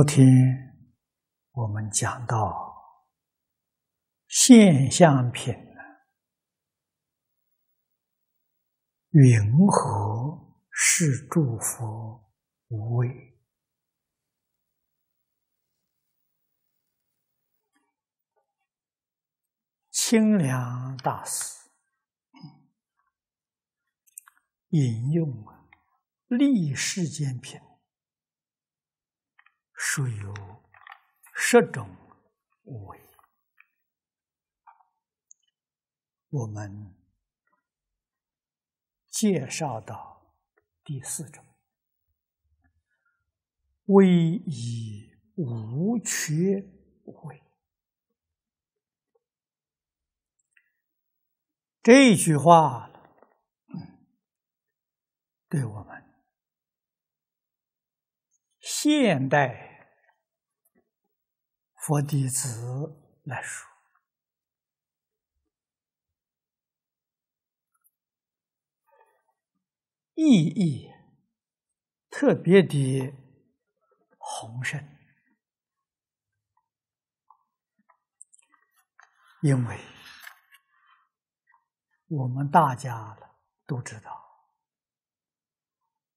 昨天我们讲到现象品云何是诸佛无畏清凉大师引用立世间品。属于十种无为，我们介绍到第四种，为以无缺无为。这句话对我们现代。佛弟子来说，意义特别的宏盛，因为我们大家都知道，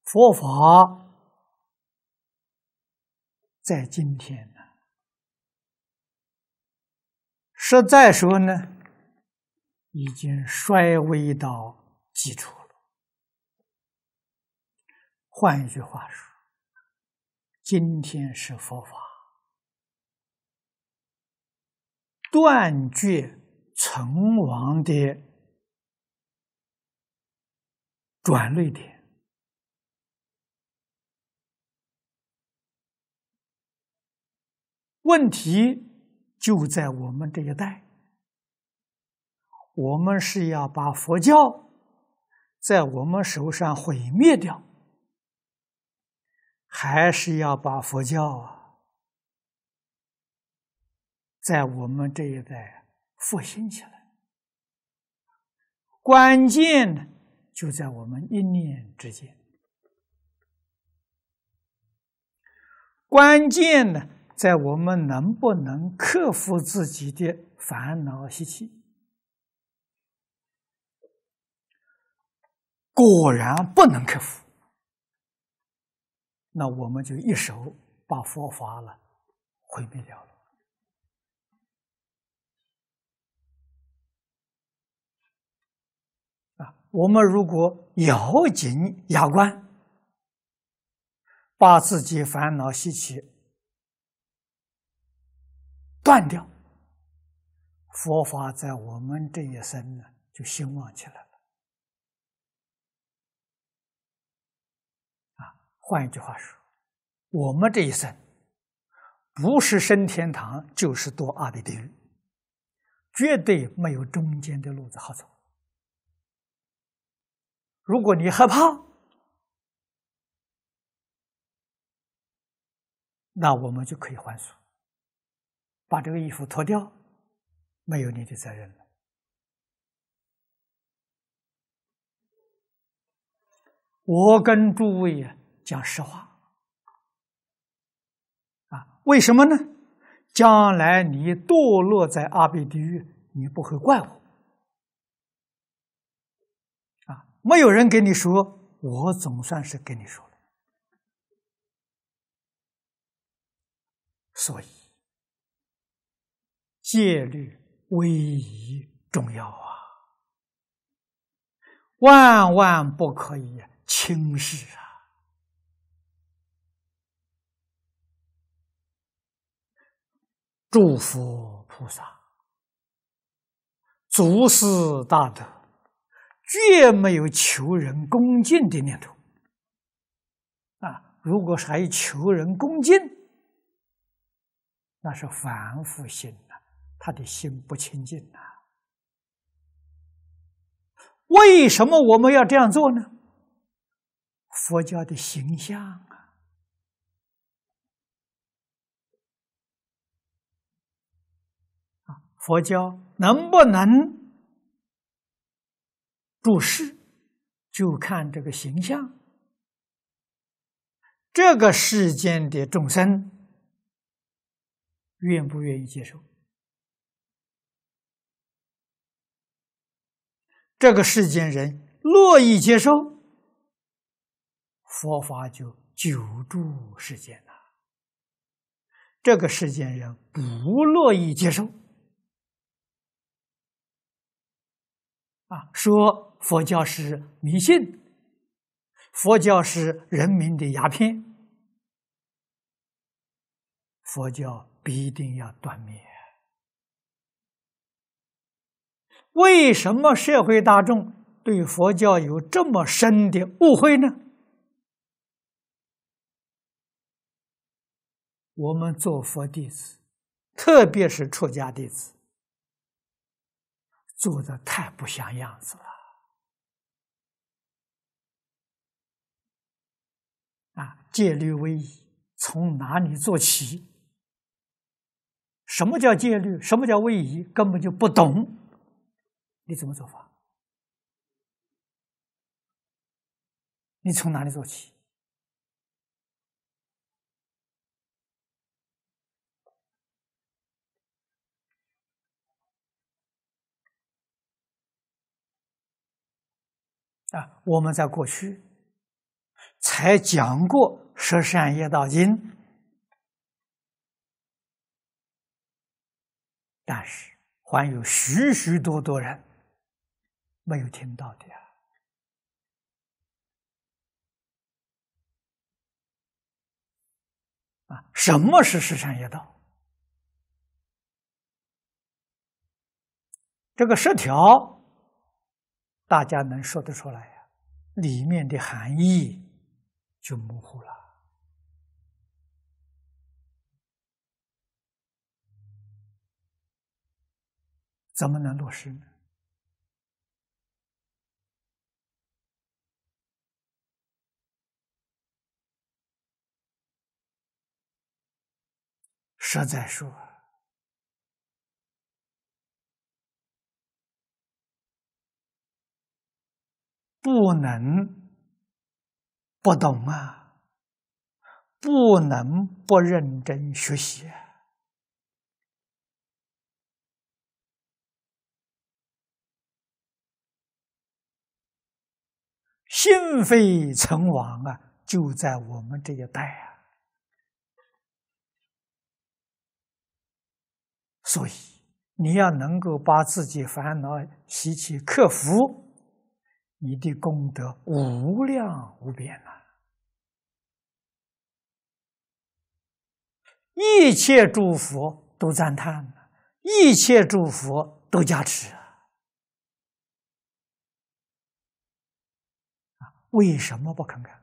佛法在今天。这再说呢，已经衰微到基础了。换一句话说，今天是佛法断绝存亡的转泪点。问题。就在我们这一代，我们是要把佛教在我们手上毁灭掉，还是要把佛教在我们这一代复兴起来？关键呢，就在我们一念之间。关键呢。在我们能不能克服自己的烦恼习气？果然不能克服，那我们就一手把佛法了毁灭掉了。啊，我们如果咬紧牙关，把自己烦恼习气。断掉，佛法在我们这一生呢，就兴旺起来了。啊，换一句话说，我们这一生不是升天堂，就是堕阿鼻地狱，绝对没有中间的路子好走。如果你害怕，那我们就可以还俗。把这个衣服脱掉，没有你的责任了。我跟诸位讲实话，啊，为什么呢？将来你堕落在阿鼻地狱，你不会怪我。啊，没有人跟你说，我总算是跟你说了，所以。戒律威仪重要啊，万万不可以轻视啊！祝福菩萨，足是大德，绝没有求人恭敬的念头。啊，如果还求人恭敬，那是凡夫心。他的心不清净呐？为什么我们要这样做呢？佛教的形象啊，啊，佛教能不能注释，就看这个形象，这个世间的众生愿不愿意接受。这个世间人乐意接受佛法，就久住世间了。这个世间人不乐意接受，啊，说佛教是迷信，佛教是人民的鸦片，佛教必定要断灭。为什么社会大众对佛教有这么深的误会呢？我们做佛弟子，特别是出家弟子，做的太不像样子了。啊，戒律威仪从哪里做起？什么叫戒律？什么叫威仪？根本就不懂。你怎么做法？你从哪里做起？啊，我们在过去才讲过《十善业道经》，但是还有许许多多人。没有听到的呀！啊，什么是“时产业道”？这个十条，大家能说得出来呀？里面的含义就模糊了，怎么能落实呢？实在说，不能不懂啊，不能不认真学习啊！兴废存亡啊，就在我们这一代啊！所以，你要能够把自己烦恼习气克服，你的功德无量无边啊！一切诸佛都赞叹一切诸佛都加持啊！啊，为什么不看看？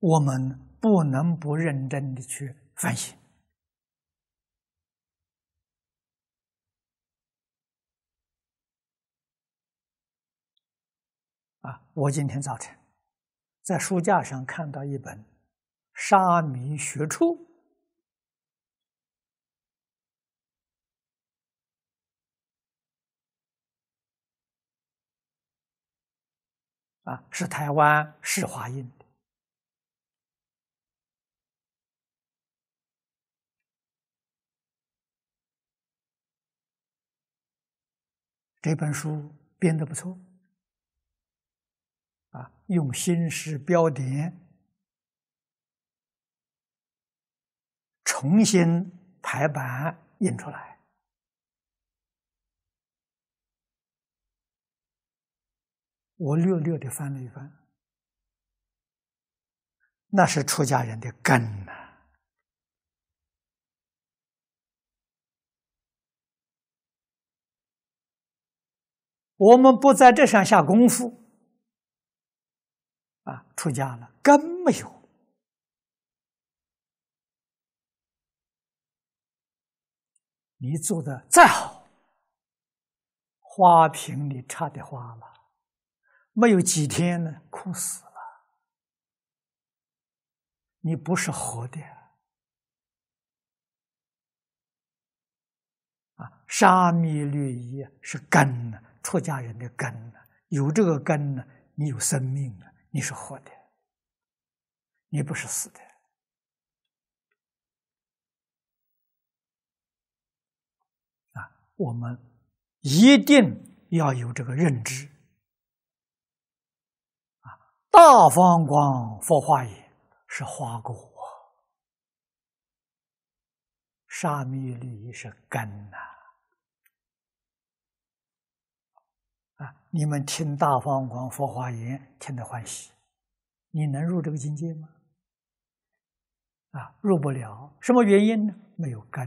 我们不能不认真的去反省。啊，我今天早晨在书架上看到一本《沙弥学处》，啊，是台湾市华印。这本书编得不错，啊，用新诗标点，重新排版印出来。我略略的翻了一翻，那是出家人的根呐。我们不在这上下功夫，啊，出家了根没有。你做的再好，花瓶里插的花了，没有几天呢，枯死了。你不是活的啊！沙弥律仪是根呢。出家人的根呢？有这个根呢，你有生命啊，你是活的，你不是死的啊！我们一定要有这个认知啊！大方光佛化也是花果，沙弥律是根呐。啊！你们听大方广佛华严听得欢喜，你能入这个境界吗？啊，入不了。什么原因呢？没有根。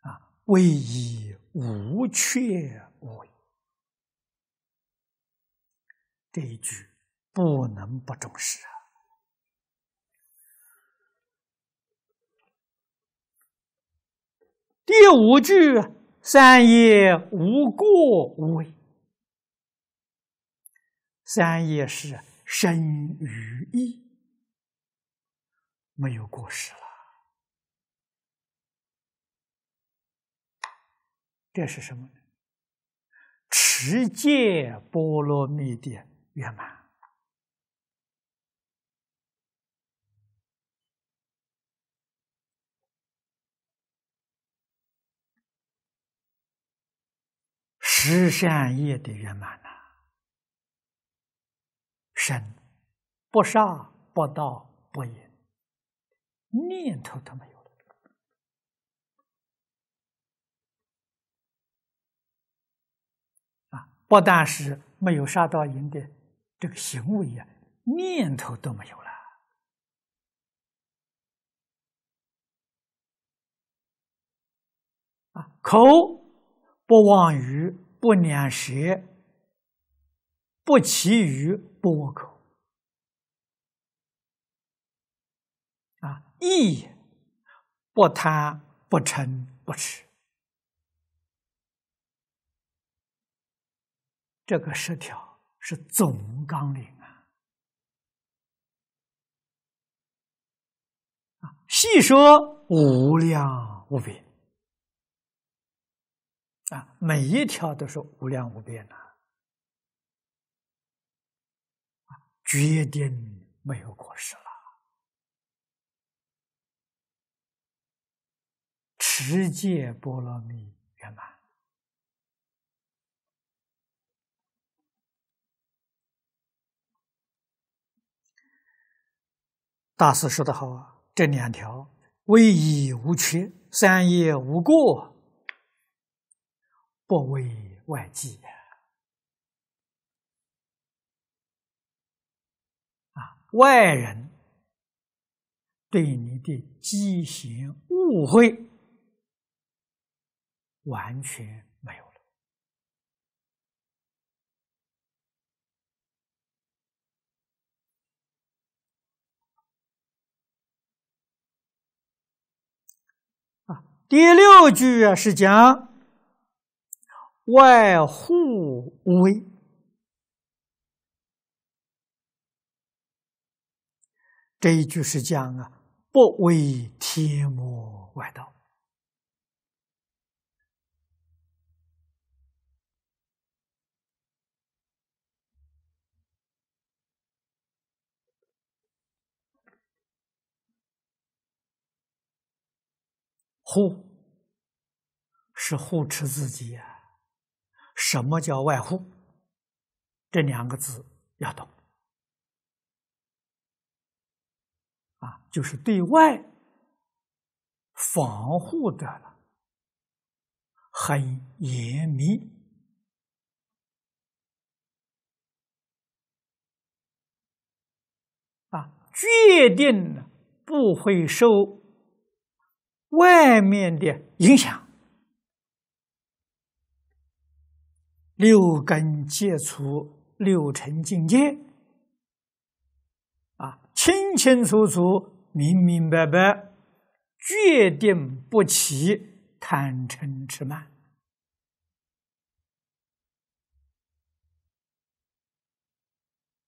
啊，为以无缺无，这一句。不能不重视啊！第五句，三业无过无，为。三业是身与意，没有过失了。这是什么？持戒波罗蜜的圆满。十善业的圆满呐，身不杀、不道不淫，念头都没有了啊！不但是没有杀盗淫的这个行为啊，念头都没有了啊，口不妄语。不两舌，不其余，不恶口，啊，亦不贪，不嗔，不痴。这个十条是总纲领啊！啊，细说无量无边。啊，每一条都是无量无边的，啊，决定没有过失了。持戒波罗蜜圆满。大师说的好啊，这两条威仪无缺，三业无过。不为外寄啊，外人对你的畸形误会完全没有了啊。第六句是讲。外护为。这一句是讲啊，不为天魔外道护，是护持自己呀。什么叫外护？这两个字要懂啊，就是对外防护的了，很严密啊，决定了不会受外面的影响。六根戒除六尘境界，啊，清清楚楚、明明白白，决定不起贪嗔痴慢，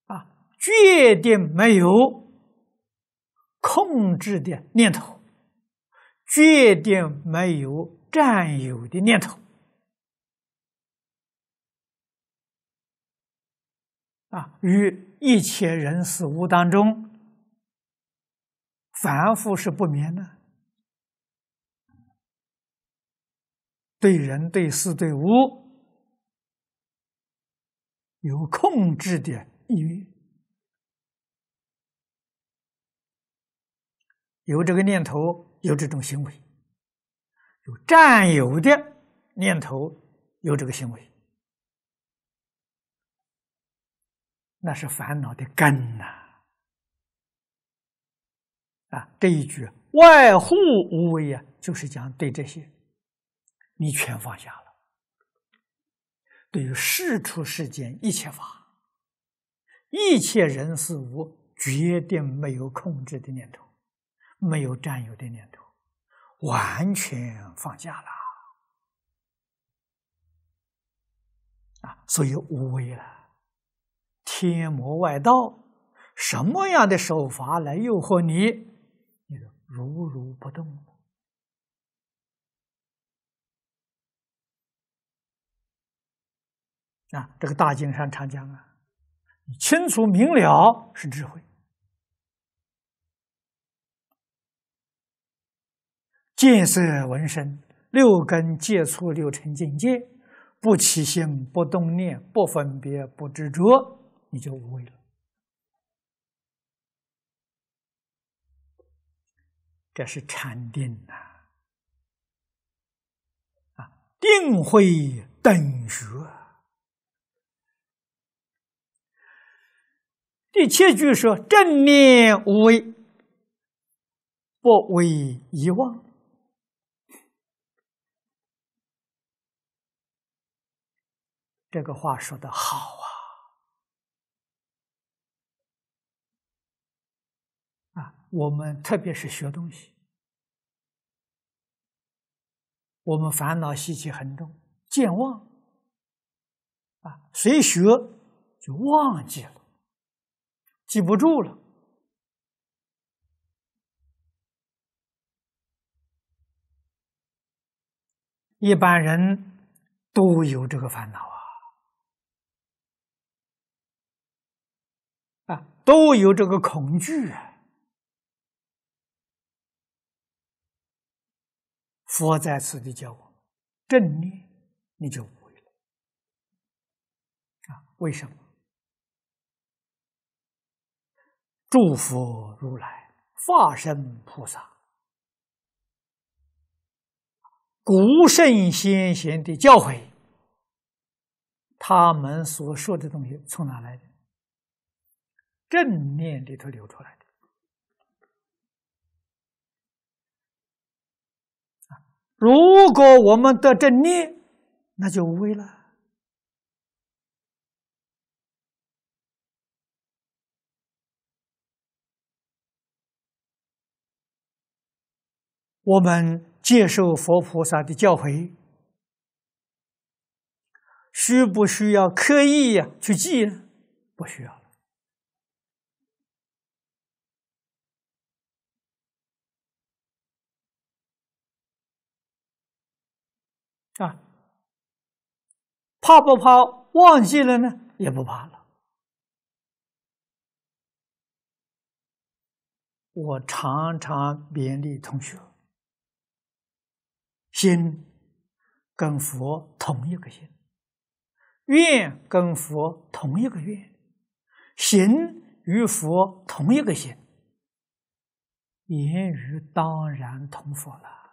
啊，决定没有控制的念头，决定没有占有的念头。啊，于一切人、事、物当中，凡夫是不免的。对人、对事、对物有控制的意欲，有这个念头，有这种行为，有占有的念头，有这个行为。那是烦恼的根呐！啊，这一句外护无为啊，就是讲对这些，你全放下了。对于事出世间一切法，一切人事物，绝对没有控制的念头，没有占有的念头，完全放下了。啊，所以无为了。天魔外道，什么样的手法来诱惑你？你如如不动。啊，这个大金山长江啊，你清楚明了是智慧。见色闻声，六根接触六尘境界，不起心，不动念，不分别，不执着。你就无畏了，这是禅定啊！啊，定慧等学。第七句说：正念无为，不为遗忘。这个话说的好啊！我们特别是学东西，我们烦恼习气很重，健忘啊，谁学就忘记了，记不住了。一般人都有这个烦恼啊，啊，都有这个恐惧啊。佛在此地教我正念，你就不会了。啊，为什么？祝福如来、化身菩萨、古圣先贤的教诲，他们所说的东西从哪来的？正念里头流出来。如果我们得正念，那就无畏了。我们接受佛菩萨的教诲，需不需要刻意去记呢？不需要。怕不怕忘记了呢？也不怕了。我常常勉励同学，心跟佛同一个心，愿跟佛同一个愿，行与佛同一个心，言语当然同佛了。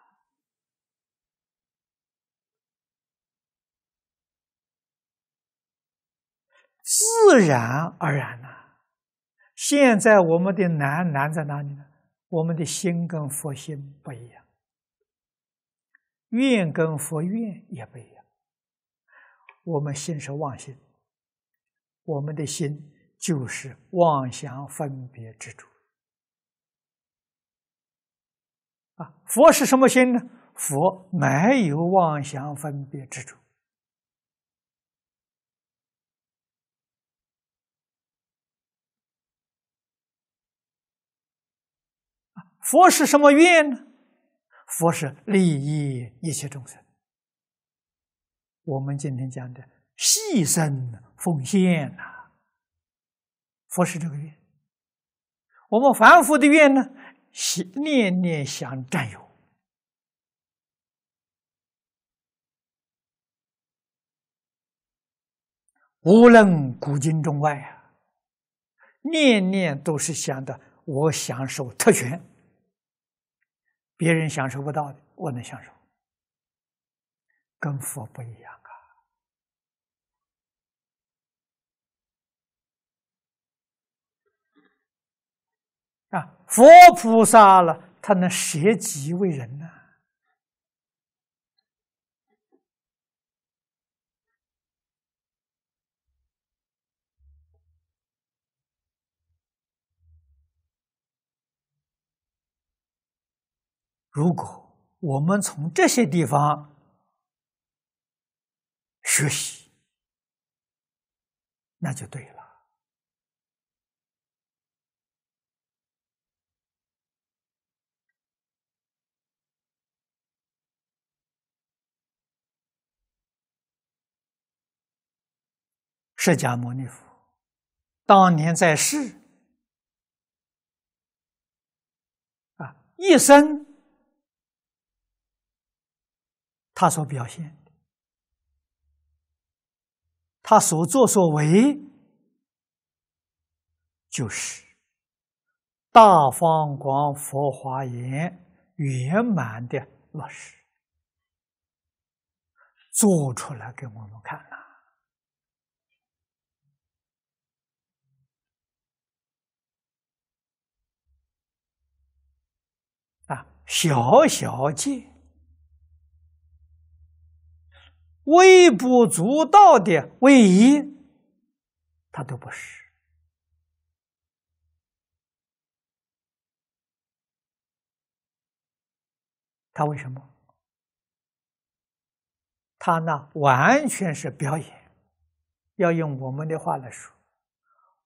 自然而然呐，现在我们的难难在哪里呢？我们的心跟佛心不一样，愿跟佛愿也不一样。我们心是妄心，我们的心就是妄想分别之主。啊，佛是什么心呢？佛没有妄想分别之主。佛是什么愿呢？佛是利益一切众生。我们今天讲的牺牲奉献呐，佛是这个愿。我们凡夫的愿呢，是念念想占有。无论古今中外啊，念念都是想的，我享受特权。别人享受不到的，我能享受，跟佛不一样啊！啊，佛菩萨了，他能舍己为人呢。如果我们从这些地方学习，那就对了。释迦牟尼佛当年在世啊，一生。他所表现的，他所作所为，就是大方光佛华严圆满的落实，做出来给我们看了，啊，小小戒。微不足道的唯一，他都不是。他为什么？他那完全是表演，要用我们的话来说，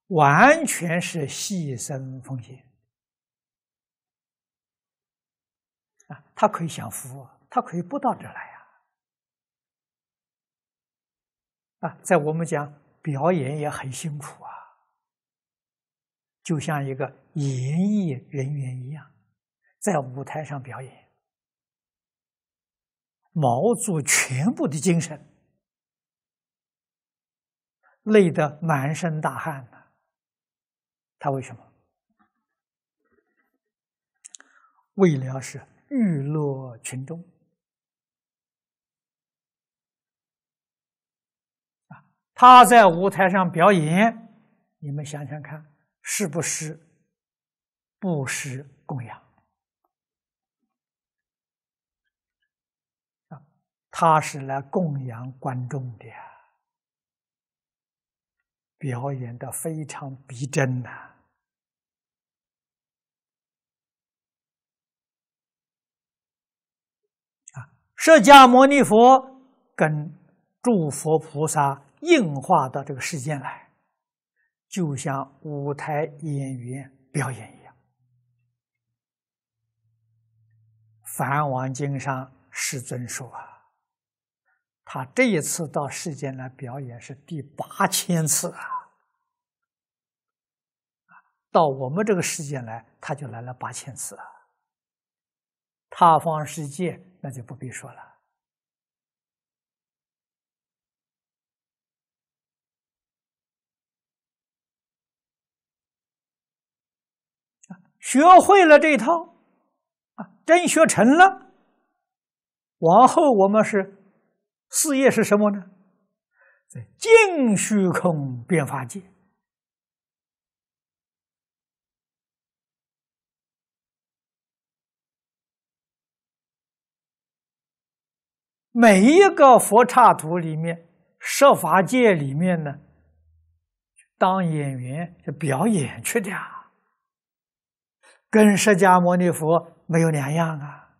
完全是牺牲奉献啊！他可以享福，他可以不到这来。啊，在我们讲表演也很辛苦啊，就像一个演艺人员一样，在舞台上表演，卯足全部的精神，累得满身大汗呢。他为什么？为了是娱乐群众。他在舞台上表演，你们想想看，是不是不施供养？啊，他是来供养观众的，表演的非常逼真呐！啊，释迦牟尼佛跟诸佛菩萨。硬化到这个世间来，就像舞台演员表演一样。《梵王经》上世尊说啊，他这一次到世间来表演是第八千次啊，到我们这个世间来，他就来了八千次啊。他方世界那就不必说了。学会了这套，啊，真学成了，往后我们是事业是什么呢？在净虚空变法界，每一个佛刹土里面，设法界里面呢，当演员，就表演去的呀。跟释迦牟尼佛没有两样啊！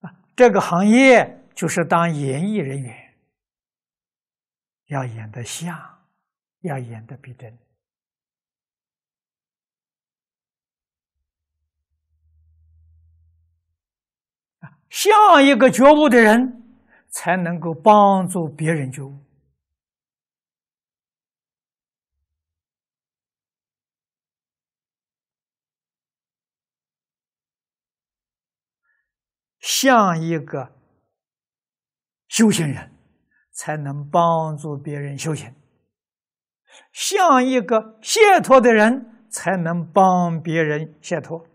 啊，这个行业就是当演艺人员，要演得像，要演得逼真。像一个觉悟的人，才能够帮助别人觉悟。像一个修行人，才能帮助别人修行；像一个解脱的人，才能帮别人解脱。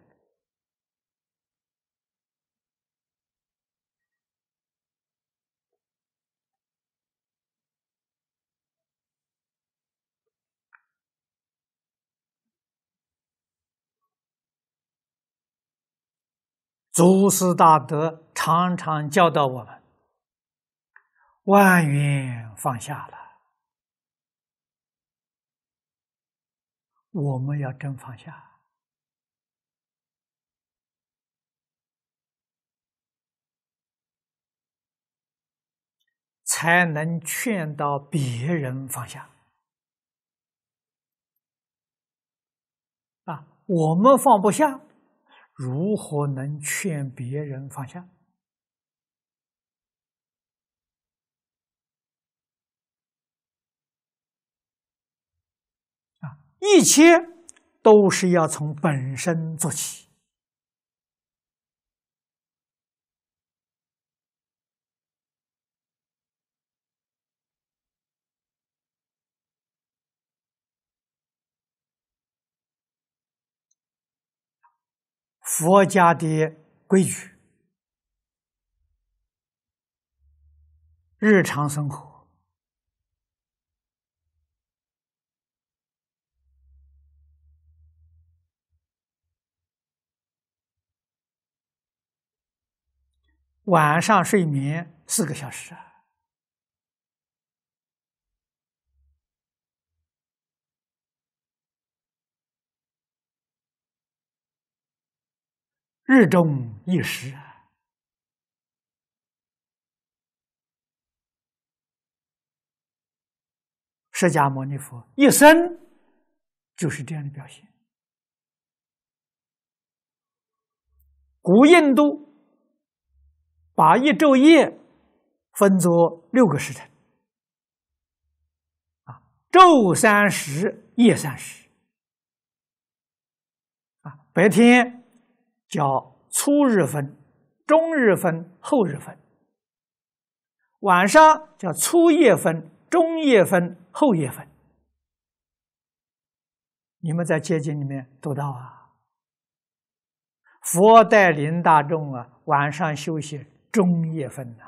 祖师大德常常教导我们：万缘放下了，我们要真放下，才能劝到别人放下。啊，我们放不下。如何能劝别人放下？啊，一切都是要从本身做起。佛家的规矩，日常生活，晚上睡眠四个小时。啊。日中一时，释迦牟尼佛一生就是这样的表现。古印度把一昼夜分作六个时辰，啊，昼三时，夜三时，啊，白天。叫初日分、中日分、后日分；晚上叫初夜分、中夜分、后夜分。你们在《结经》里面读到啊，佛带领大众啊，晚上休息中夜分呐。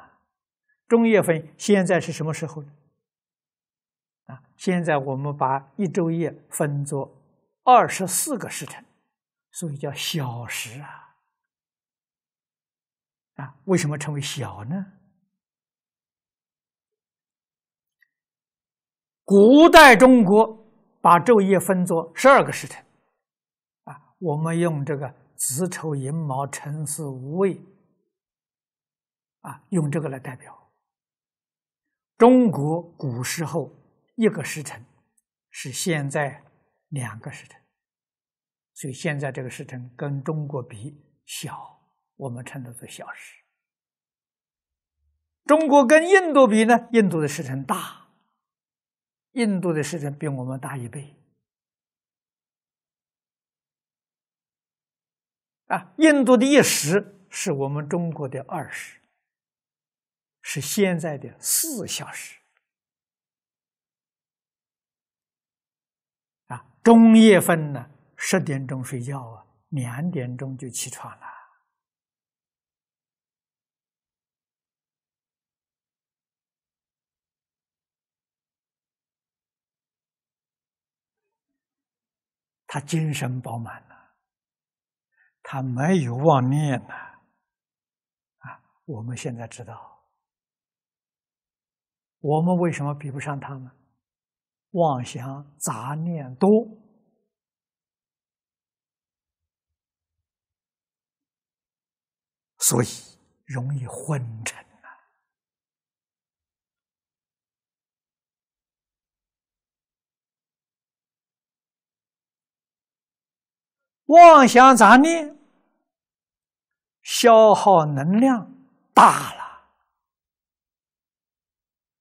中夜分现在是什么时候呢？啊，现在我们把一昼夜分作二十四个时辰。所以叫小时啊，啊，为什么称为小呢？古代中国把昼夜分作十二个时辰，啊，我们用这个子丑寅卯辰巳午未，啊，用这个来代表。中国古时候一个时辰是现在两个时辰。所以现在这个时辰跟中国比小，我们称它做小时。中国跟印度比呢，印度的时辰大，印度的时辰比我们大一倍。啊，印度的一时是我们中国的二十，是现在的四小时。啊，中夜分呢？十点钟睡觉，啊，两点钟就起床了。他精神饱满了，他没有妄念了，啊，我们现在知道，我们为什么比不上他们？妄想杂念多。所以容易昏沉啊。妄想杂念消耗能量大了，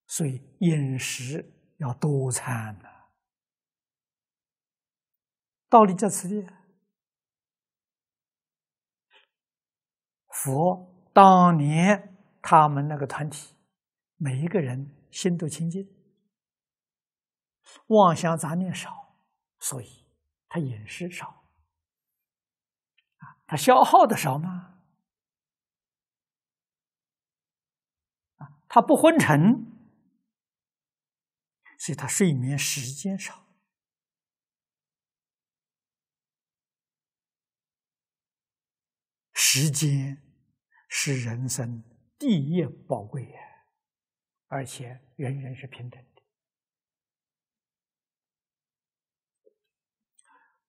所以饮食要多餐呐。道理在此地。佛当年他们那个团体，每一个人心都清净，妄想杂念少，所以他饮食少，啊，他消耗的少吗？啊，他不昏沉，所以他睡眠时间少，时间。是人生第一宝贵呀，而且人人是平等的。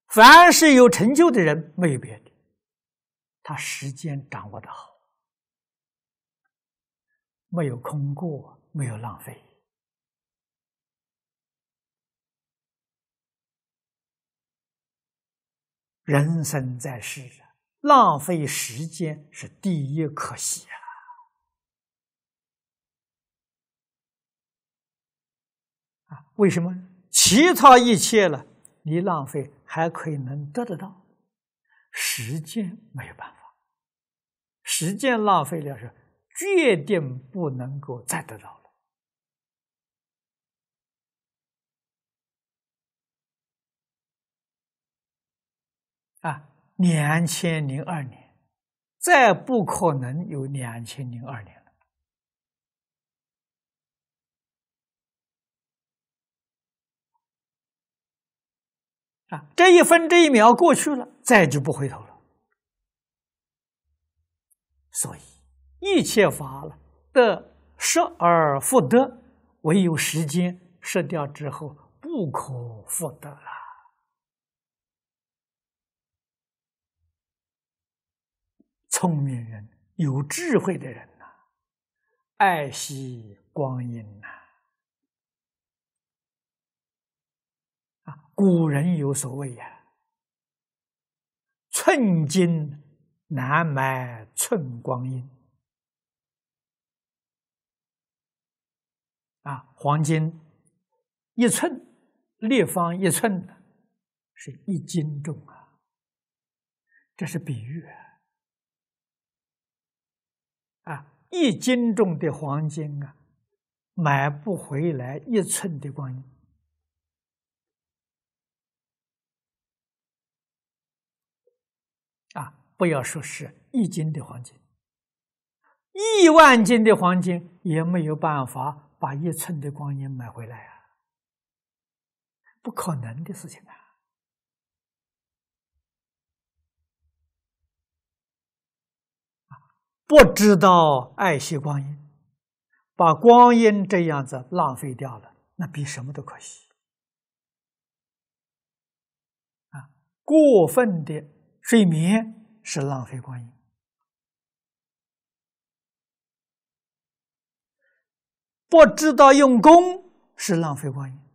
凡是有成就的人，没有别的，他时间掌握的好，没有空过，没有浪费。人生在世。浪费时间是第一可惜啊！啊，为什么？其他一切了，你浪费还可以能得得到，时间没有办法，时间浪费了是决定不能够再得到了啊。两千零二年，再不可能有两千零二年了。啊，这一分这一秒过去了，再就不回头了。所以，一切法了的失而复得，唯有时间失掉之后不可复得了。聪明人，有智慧的人呐，爱惜光阴呐！啊，古人有所谓呀，“寸金难买寸光阴”。啊，黄金一寸立方一寸是一斤重啊。这是比喻。一斤重的黄金啊，买不回来一寸的光阴。啊，不要说是一斤的黄金，亿万斤的黄金也没有办法把一寸的光阴买回来啊，不可能的事情啊。不知道爱惜光阴，把光阴这样子浪费掉了，那比什么都可惜。啊，过分的睡眠是浪费光阴；不知道用功是浪费光阴。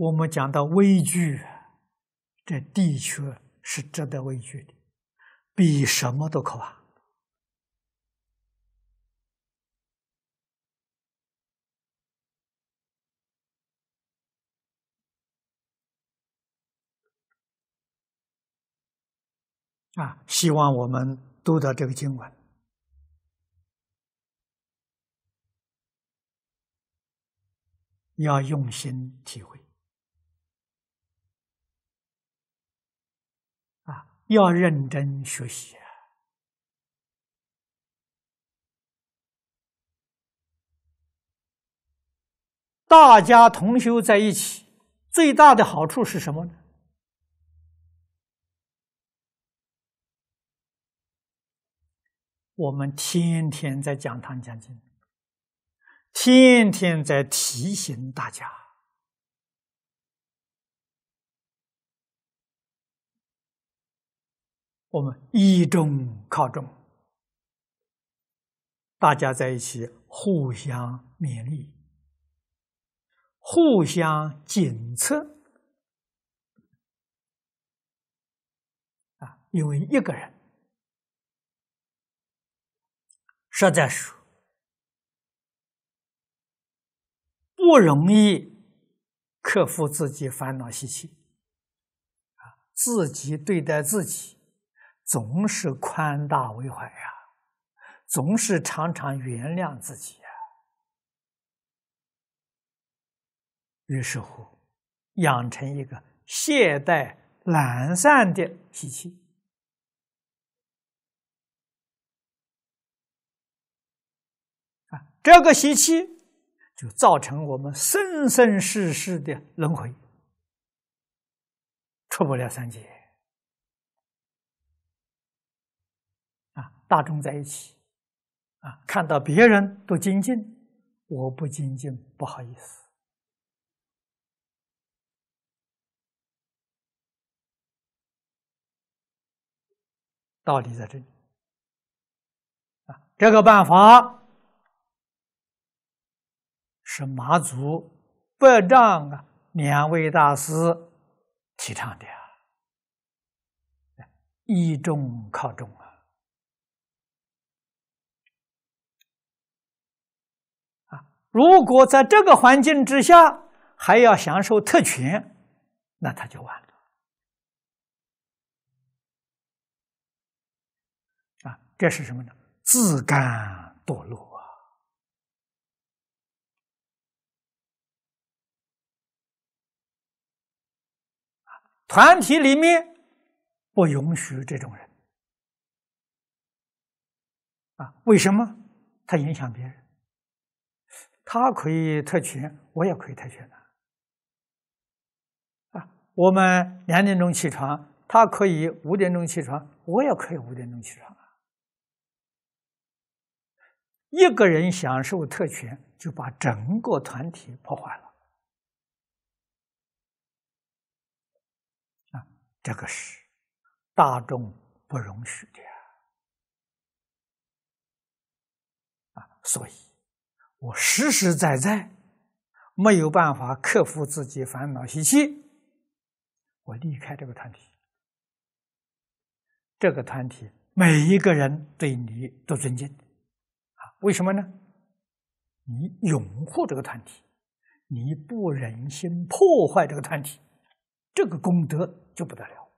我们讲到畏惧，这的确是值得畏惧的，比什么都可怕。啊，希望我们读到这个经文，要用心体会。要认真学习啊！大家同修在一起，最大的好处是什么呢？我们天天在讲堂讲经，天天在提醒大家。我们依中靠中，大家在一起互相勉励，互相检测啊！因为一个人实在是不容易克服自己烦恼习气啊，自己对待自己。总是宽大为怀呀，总是常常原谅自己呀，于是乎养成一个懈怠懒散的习气啊，这个习气就造成我们生生世世的轮回，出不了三界。大众在一起，啊，看到别人都精进，我不精进，不好意思。道理在这里，啊，这个办法是马祖、百丈啊两位大师提倡的啊，一众靠众。如果在这个环境之下还要享受特权，那他就完了。啊，这是什么呢？自甘堕落啊！团体里面不允许这种人。啊，为什么？他影响别人。他可以特权，我也可以特权的，啊！我们两点钟起床，他可以五点钟起床，我也可以五点钟起床啊。一个人享受特权，就把整个团体破坏了，啊！这个是大众不容许的，啊，所以。我实实在在没有办法克服自己烦恼习气，我离开这个团体。这个团体每一个人对你都尊敬，啊，为什么呢？你拥护这个团体，你不忍心破坏这个团体，这个功德就不得了，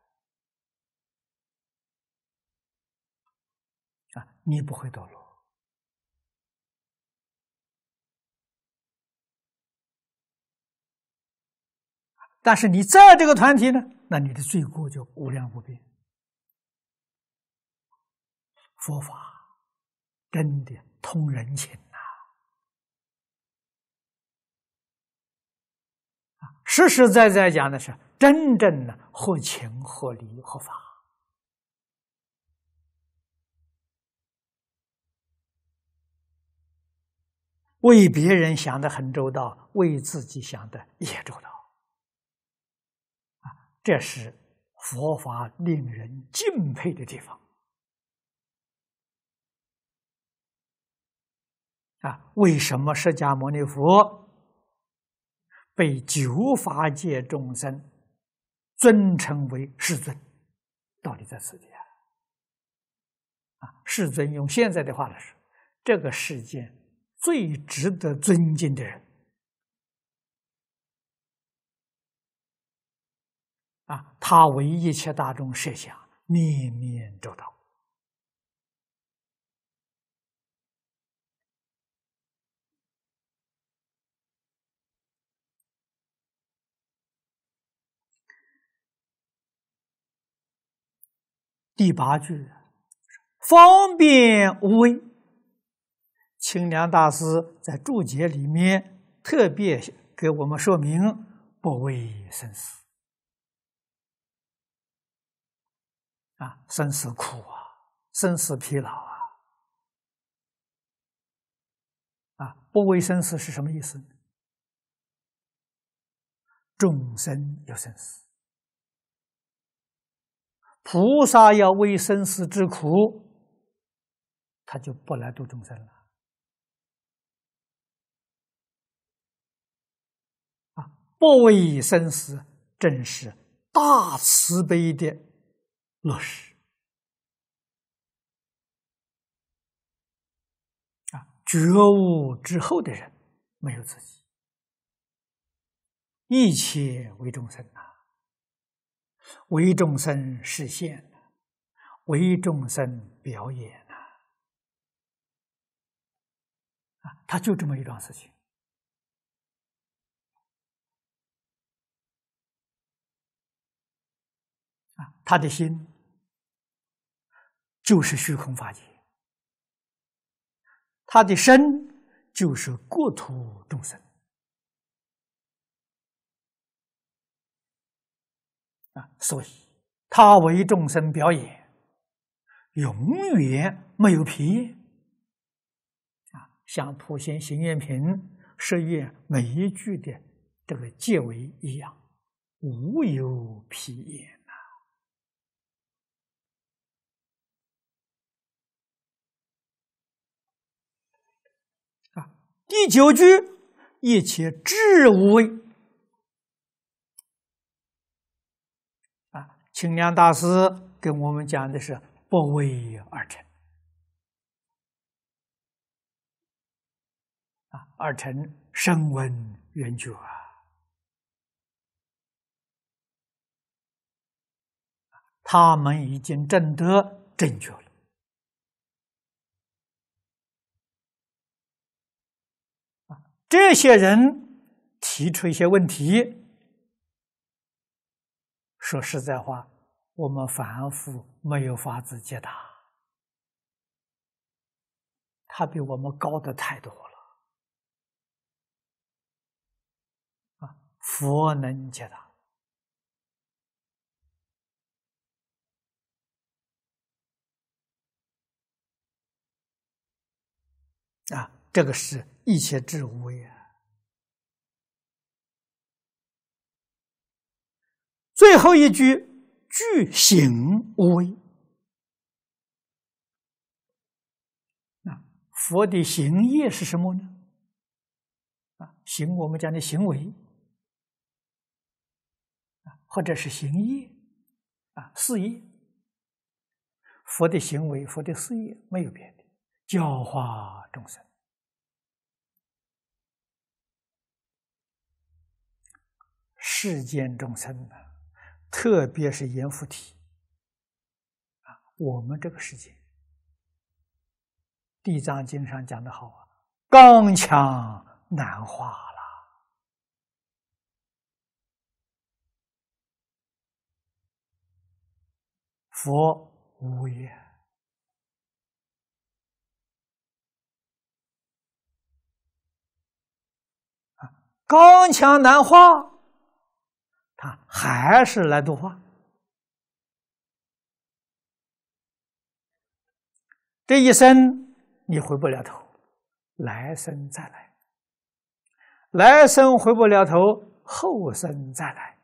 啊，你不会堕落。但是你在这个团体呢，那你的罪过就无量无边。佛法真的通人情呐，啊，实实在在讲的是真正的合情合理合法，为别人想的很周到，为自己想的也周到。这是佛法令人敬佩的地方啊！为什么释迦牟尼佛被九法界众生尊称为世尊？到底在此地啊！啊，世尊用现在的话来说，这个世间最值得尊敬的人。啊，他为一切大众设想，面面周到。第八句，方便无为。清凉大师在注解里面特别给我们说明：不为生死。啊，生死苦啊，生死疲劳啊！啊，不为生死是什么意思呢？众生有生死，菩萨要为生死之苦，他就不来度众生了。啊，不为生死，真是大慈悲的。落实啊！觉悟之后的人没有自己，一切为众生呐，为众生实现为众生表演呐啊！他就这么一桩事情啊，他的心。就是虚空法界，他的身就是国土众生啊，所以他为众生表演，永远没有皮啊，像普贤行愿品十愿每一句的这个结尾一样，无有皮也。第九句，一切智无畏。啊，清凉大师跟我们讲的是不为而成。啊，而成闻圆觉。啊，他们已经证得正觉。这些人提出一些问题，说实在话，我们凡夫没有法子解答，他比我们高的太多了啊！佛能解答啊！这个是一切智无为，最后一句具行无为。啊，佛的行业是什么呢？啊，行我们讲的行为，啊，或者是行业，啊，事业。佛的行为，佛的事业，没有别的，教化众生。世间众生特别是阎浮提啊，我们这个世界，《地藏经》上讲的好啊，刚强难化了，佛无言啊，刚强难化。啊，还是来度话。这一生你回不了头，来生再来；来生回不了头，后生再来。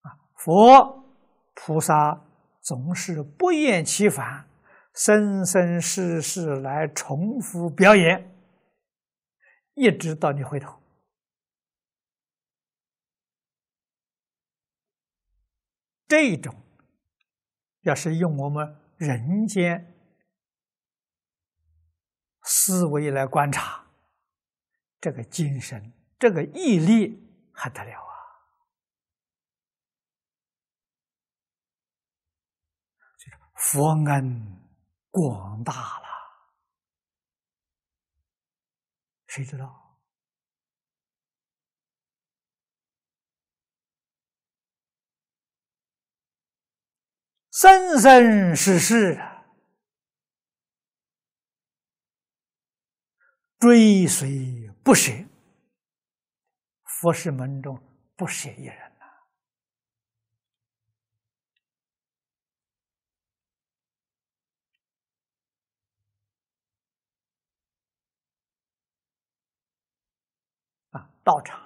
啊，佛菩萨总是不厌其烦，生生世世来重复表演，一直到你回头。这种要是用我们人间思维来观察，这个精神、这个毅力，还得了啊？佛恩广大了，谁知道？生生世世追随不舍，佛是门中不舍一人呐！啊，道场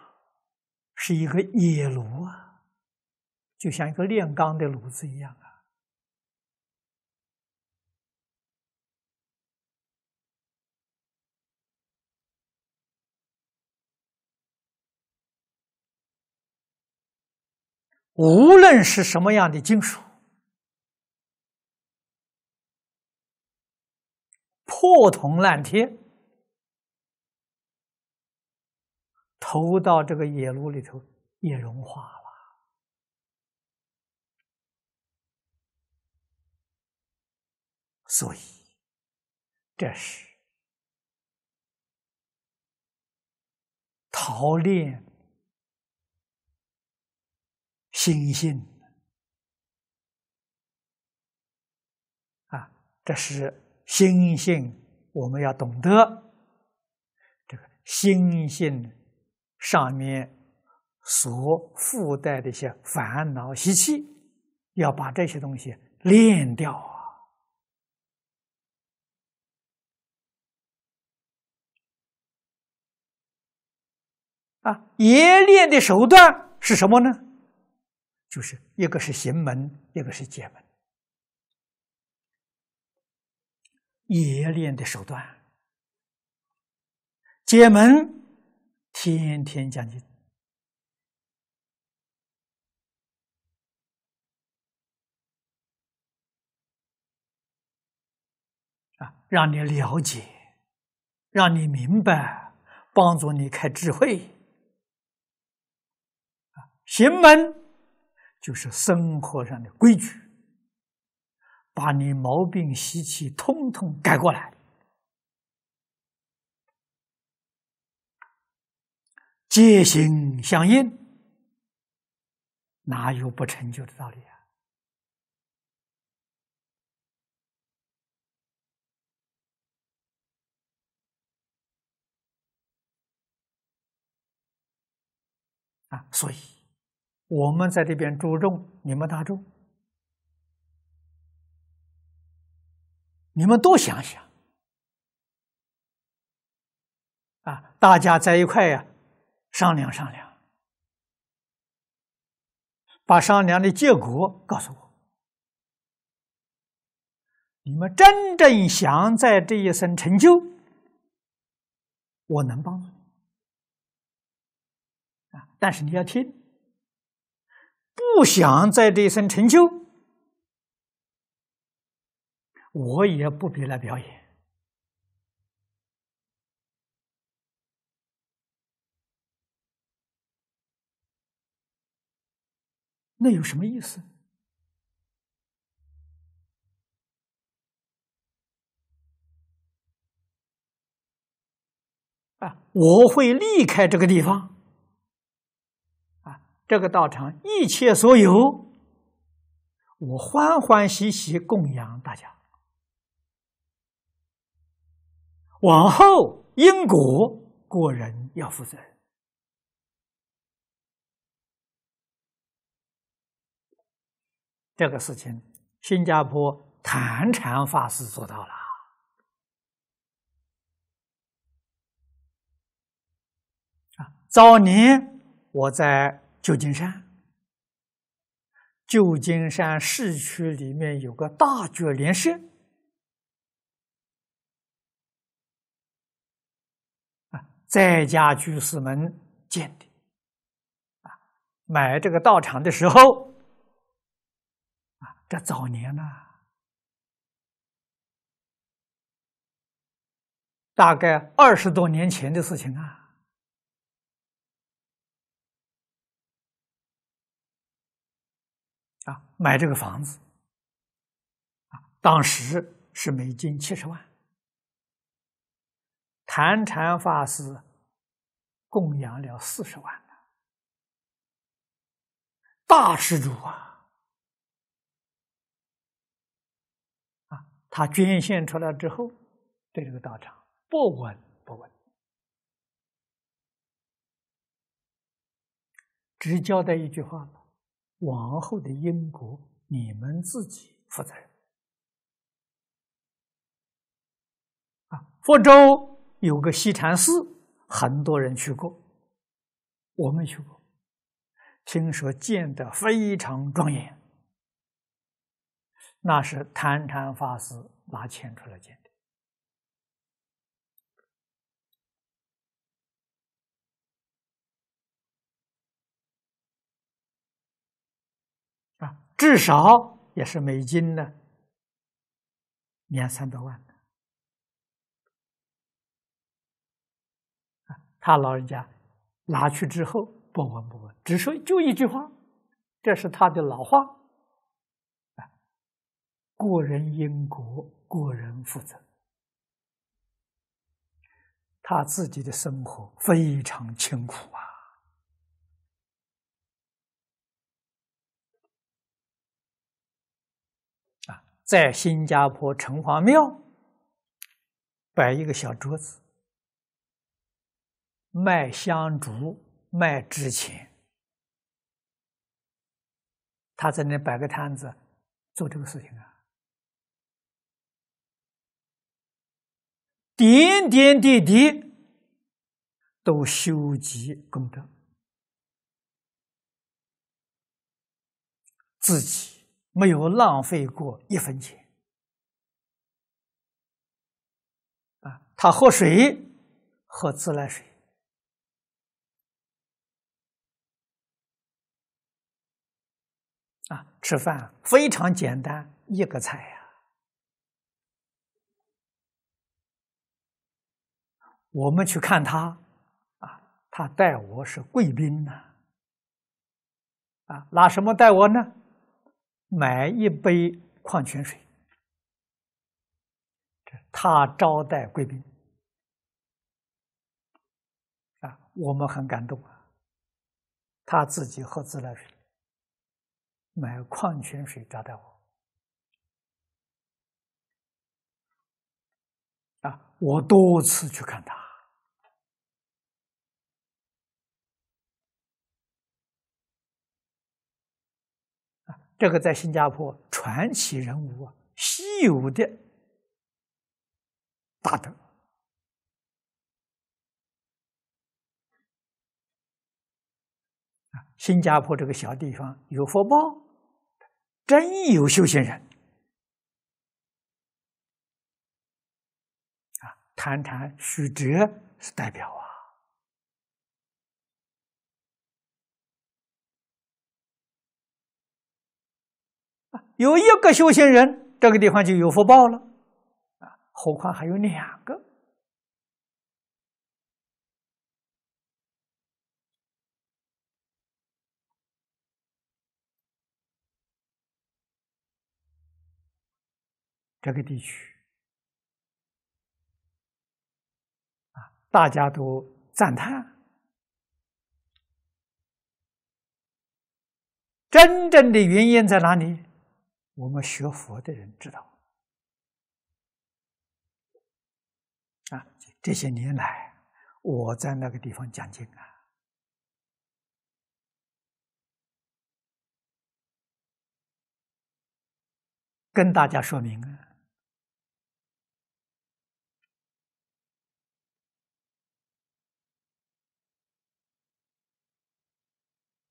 是一个野炉啊，就像一个炼钢的炉子一样。无论是什么样的金属，破铜烂铁，投到这个野炉里头也融化了。所以，这是陶炼。心性啊，这是心性，我们要懂得这个心性上面所附带的一些烦恼习气，要把这些东西练掉啊！啊，冶炼的手段是什么呢？就是一个是行门，一个是解门，冶炼的手段。解门天天讲经啊，让你了解，让你明白，帮助你开智慧啊，行门。就是生活上的规矩，把你毛病习气通通改过来，戒行相应，哪有不成就的道理啊？啊，所以。我们在这边注重你们大众，你们多想想啊！大家在一块呀，商量商量，把商量的结果告诉我。你们真正想在这一生成就，我能帮助啊！但是你要听。不想在这生成就，我也不必来表演，那有什么意思？啊，我会离开这个地方。这个道场一切所有，我欢欢喜喜供养大家。往后因果果人要负责任，这个事情，新加坡唐禅法师做到了啊！早年我在。旧金山，旧金山市区里面有个大觉连社啊，在家居士们建的啊，买这个道场的时候啊，这早年呐，大概二十多年前的事情啊。买这个房子，当时是美金七十万，谭禅法师供养了四十万，大施主啊，啊，他捐献出来之后，对这个道场不闻不问，只交代一句话。往后的因果，你们自己负责任。啊，福州有个西禅寺，很多人去过，我没去过，听说建的非常庄严，那是禅禅法师拿钱出来建。至少也是美金的两三百万的他老人家拿去之后不闻不问，只说就一句话，这是他的老话啊：过人因果，过人负责。他自己的生活非常清苦啊。在新加坡城隍庙摆一个小桌子，卖香烛，卖纸钱。他在那摆个摊子，做这个事情啊。点点滴滴都修集功德，自己。没有浪费过一分钱，啊，他喝水喝自来水，啊，吃饭非常简单，一个菜呀。我们去看他，啊，他待我是贵宾呢，啊，拿什么待我呢？买一杯矿泉水，他招待贵宾啊，我们很感动啊。他自己喝自来水，买矿泉水招待我啊。我多次去看他。这个在新加坡传奇人物啊，稀有的大德新加坡这个小地方有福报，真有修行人啊，谈谈许哲是代表啊。有一个修行人，这个地方就有福报了，啊，何况还有两个，这个地区，啊，大家都赞叹，真正的原因在哪里？我们学佛的人知道啊，这些年来我在那个地方讲经啊，跟大家说明啊，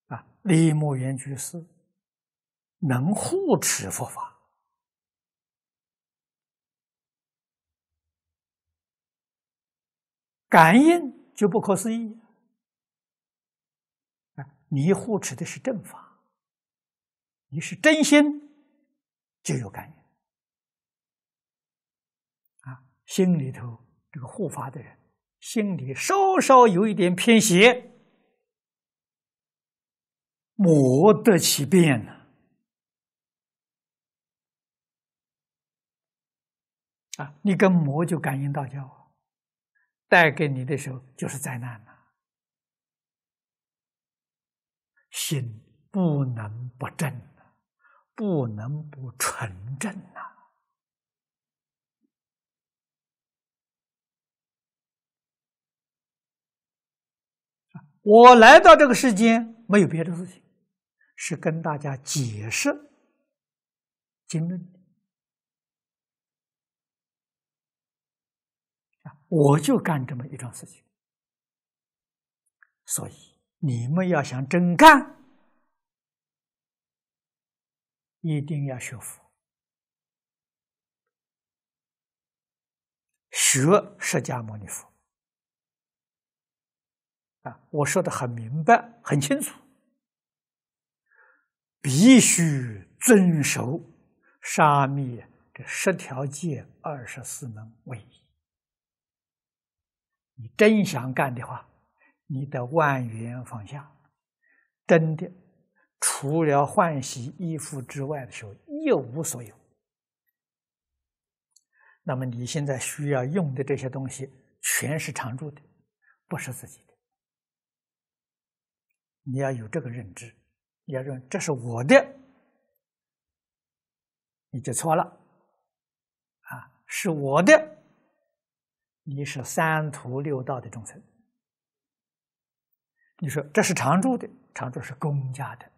啊，李牧原居士。能护持佛法，感应就不可思议。你护持的是正法，你是真心，就有感应。啊，心里头这个护法的人，心里稍稍有一点偏邪，莫得其变了。啊，你跟魔就感应道交，带给你的时候就是灾难了。心不能不正，不能不纯正呐。啊，我来到这个世间，没有别的事情，是跟大家解释经论。我就干这么一件事情，所以你们要想真干，一定要学佛，学释迦牟尼佛啊！我说的很明白、很清楚，必须遵守沙弥这十条戒、二十四门为一。你真想干的话，你的万元放下，真的除了换洗衣服之外的时候一无所有。那么你现在需要用的这些东西，全是常住的，不是自己的。你要有这个认知，你要认为这是我的，你就错了。啊，是我的。你是三途六道的众生，你说这是常住的，常住是公家的，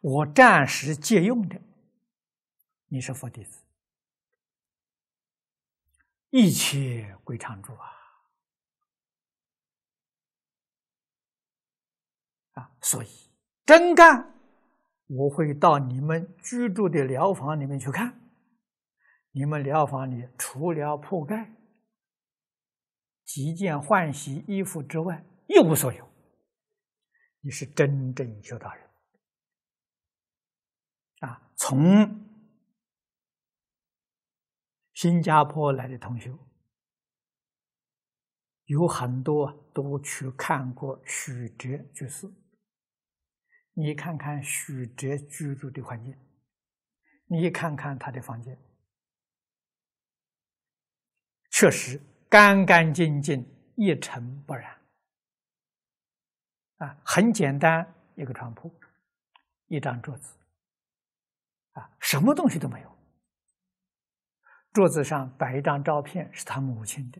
我暂时借用的。你是佛弟子，一切归常住啊啊！所以真干，我会到你们居住的疗房里面去看。你们疗房里除了铺盖、几件换洗衣服之外，一无所有。你是真正修道人啊！从新加坡来的同学有很多，都去看过许哲居士。你看看许哲居住的环境，你看看他的房间。确实干干净净一尘不染，啊，很简单一个床铺，一张桌子，啊，什么东西都没有。桌子上摆一张照片，是他母亲的，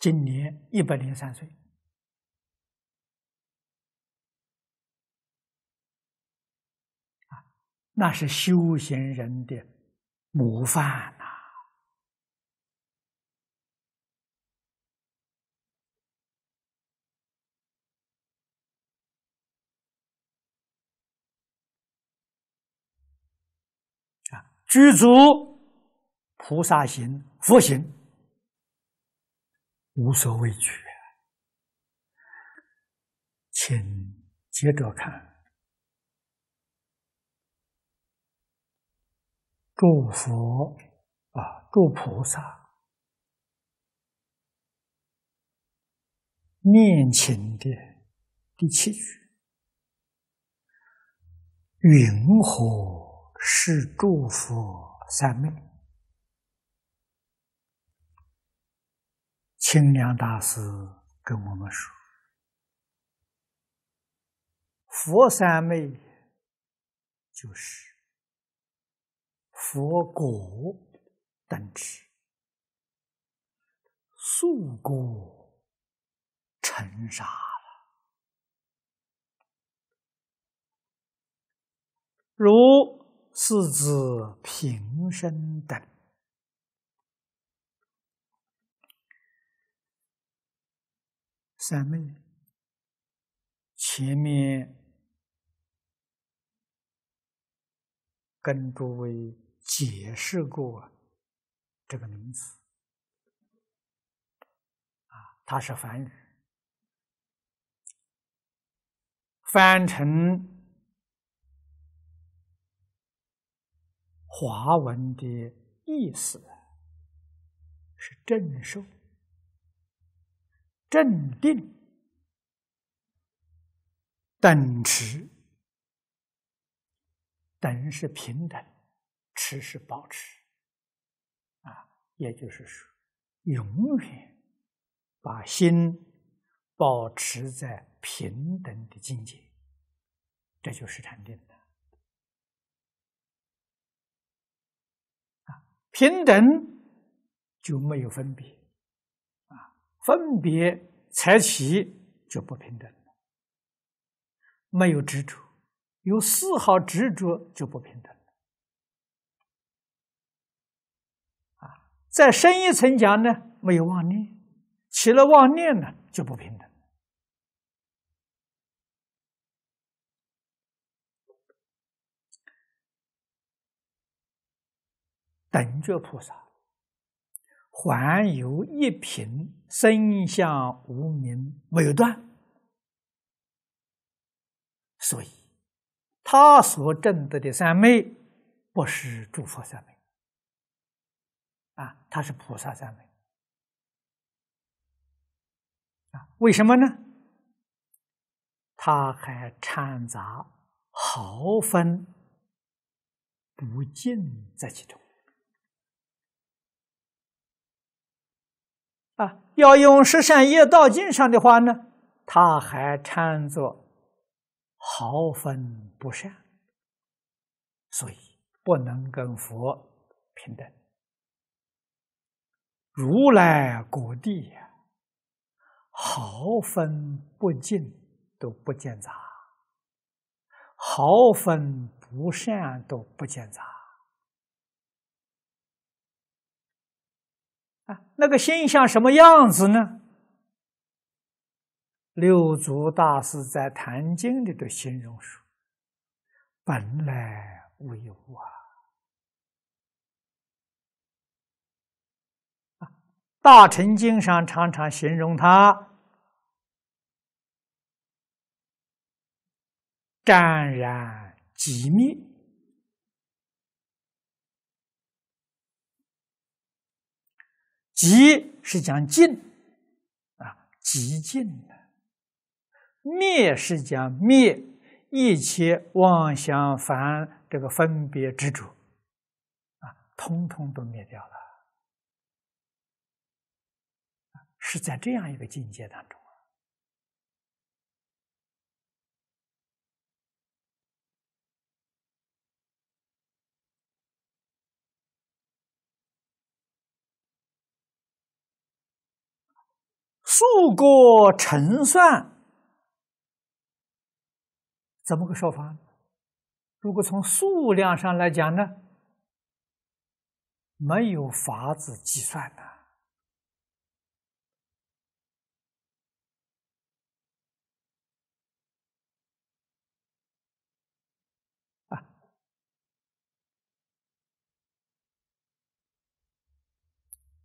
今年一百零三岁。那是修行人的模范呐！啊，具足菩萨行、佛行，无所畏惧。请接着看。诸佛啊，诸菩萨念请的第七句：“云何是诸佛三昧？”清凉大师跟我们说：“佛三昧就是。”佛果等持，素果尘沙了。如四子平生等，三妹，前面跟诸位。解释过这个名词啊，它是梵语，翻成华文的意思是镇受、镇定、等持，等是平等。持是保持啊，也就是说，永远把心保持在平等的境界，这就是禅定的啊。平等就没有分别啊，分别才起就不平等了。没有执着，有丝毫执着就不平等。再深一层讲呢，没有妄念，起了妄念呢就不平等。等觉菩萨，还有一品生相无明没有断，所以，他所证得的三昧不是诸佛三昧。啊，他是菩萨三昧啊？为什么呢？他还掺杂毫分不净在其中啊！要用十善业道经上的话呢，他还掺着毫分不善，所以不能跟佛平等。如来果地呀，毫分不净都不见杂，毫分不善都不见杂。啊，那个现象什么样子呢？六祖大师在《坛经》里的形容说：“本来无物啊。”大乘经上常常形容他湛然寂灭，寂是讲尽啊，寂尽的灭是讲灭一切妄想、凡这个分别执着啊，通通都灭掉了。是在这样一个境界当中，啊。数过乘算怎么个说法？如果从数量上来讲呢，没有法子计算的。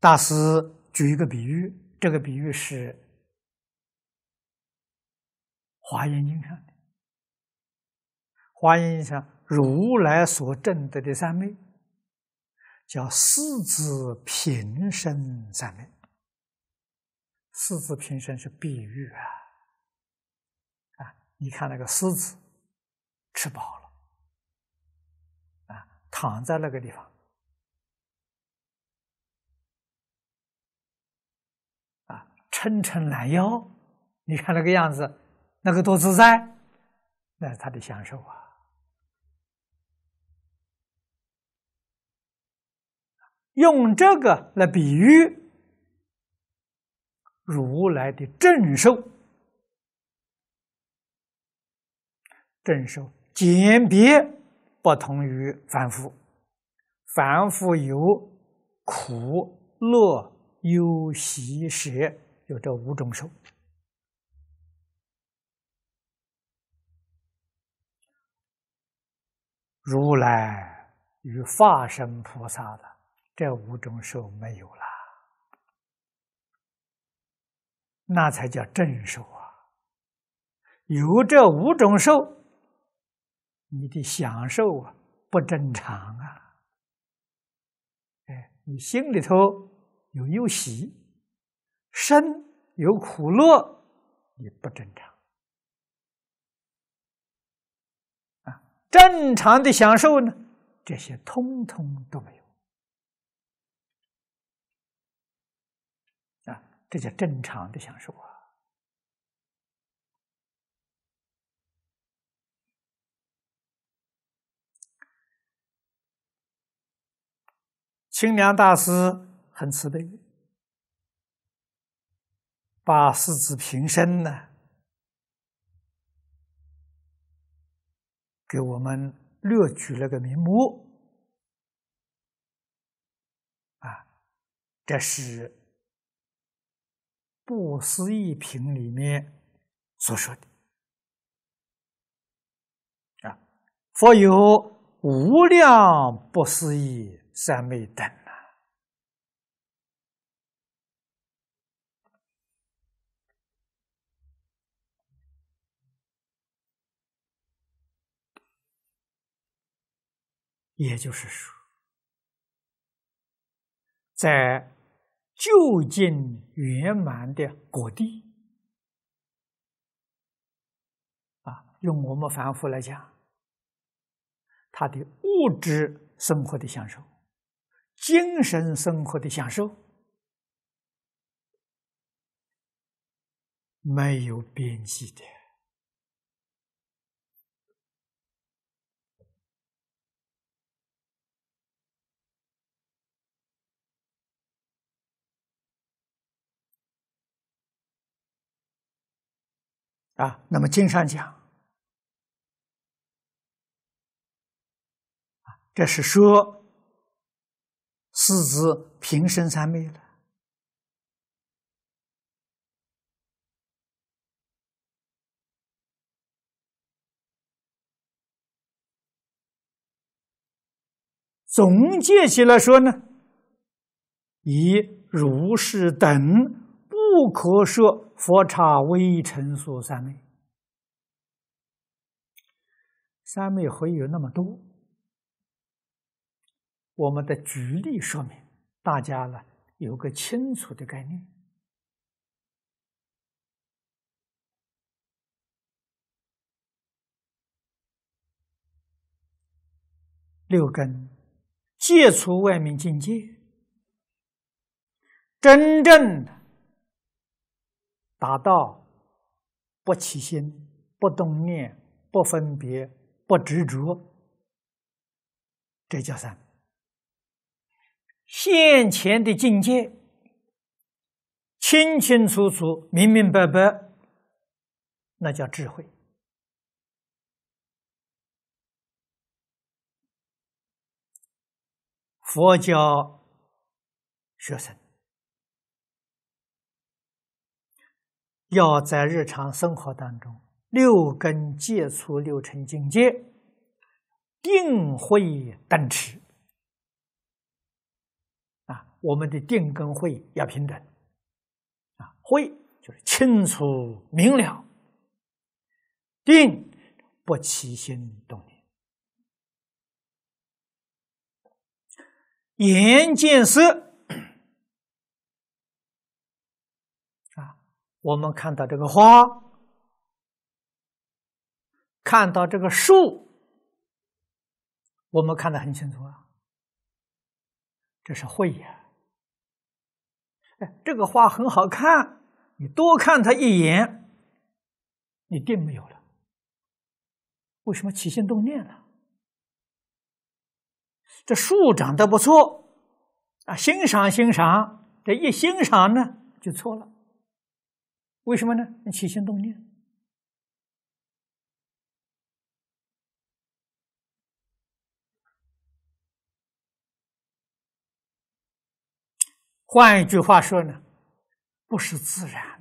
大师举一个比喻，这个比喻是《华严经》上的，《华严经》上如来所证得的三昧叫四子平生三昧。四子平生是比喻啊，啊，你看那个狮子吃饱了，啊，躺在那个地方。抻抻懒腰，你看那个样子，那个多自在，那是他的享受啊。用这个来比喻如来的正受，正受简别不同于凡夫，凡夫有苦、乐、忧、喜、舍。有这五种寿。如来与法身菩萨的这五种寿没有了，那才叫正受啊！有这五种受，你的享受啊不正常啊！哎，你心里头有有喜。生有苦乐，你不正常啊！正常的享受呢？这些通通都没有啊！这叫正常的享受啊！清凉大师很慈悲。把四字平生呢，给我们略举了个名目，啊，这是《不思议品》里面所说的，啊，佛有无量不思议三昧等。也就是说，在就近圆满的果地，啊，用我们凡夫来讲，他的物质生活的享受、精神生活的享受，没有边际的。啊，那么经上讲，这是说四子平生三昧了。总结起来说呢，以如是等不可说。佛刹微尘数三昧，三昧何以有那么多？我们的举例说明，大家呢有个清楚的概念。六根戒除外面境界，真正的。达到不起心、不动念、不分别、不执着，这叫什么？现前的境界，清清楚楚、明明白白，那叫智慧。佛教学生。要在日常生活当中，六根接触六尘境界，定慧等持啊，我们的定跟慧要平等啊，慧就是清楚明了，定不起心动念，眼见色。我们看到这个花，看到这个树，我们看得很清楚啊。这是慧眼。哎，这个花很好看，你多看它一眼，你定没有了。为什么起心动念了？这树长得不错，啊，欣赏欣赏，这一欣赏呢，就错了。为什么呢？你起心动念。换一句话说呢，不是自然。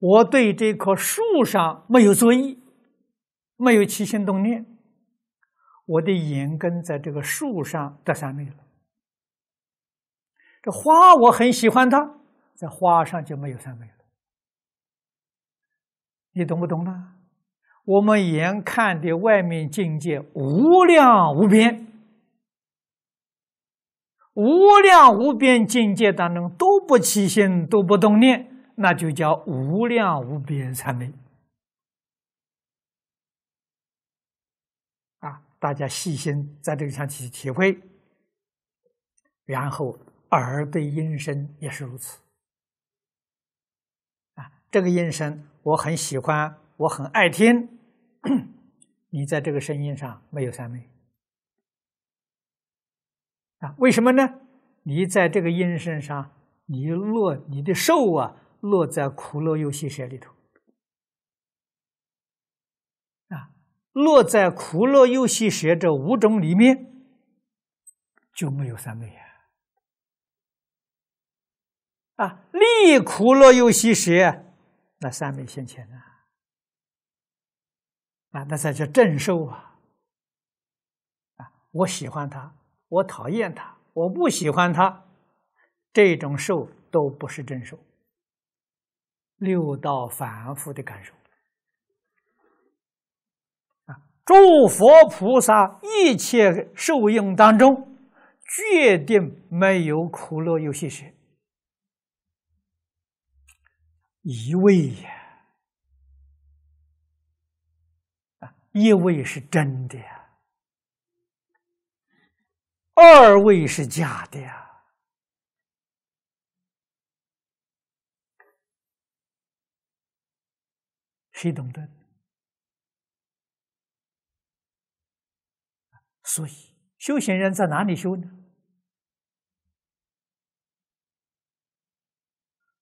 我对这棵树上没有作意，没有起心动念，我的眼根在这个树上得三昧了。这花我很喜欢它，在花上就没有三昧了。你懂不懂呢？我们眼看的外面境界无量无边，无量无边境界当中都不起心，都不动念。那就叫无量无边三昧啊！大家细心在个上去体会，然后耳对音声也是如此啊！这个音声我很喜欢，我很爱听。你在这个声音上没有三昧啊？为什么呢？你在这个音声上，你落你的受啊？落在苦乐游戏舍里头，啊，落在苦乐游戏舍这五种里面，就没有三昧呀。啊，离苦乐游戏舍，那三昧现前呢？啊，那才叫正受啊！啊，我喜欢他，我讨厌他，我不喜欢他，这种受都不是正受。六道反复的感受啊！诸佛菩萨一切受用当中，决定没有苦乐游戏时。一位呀，啊，一位是真的呀，二位是假的呀。可以懂得，所以修行人在哪里修呢？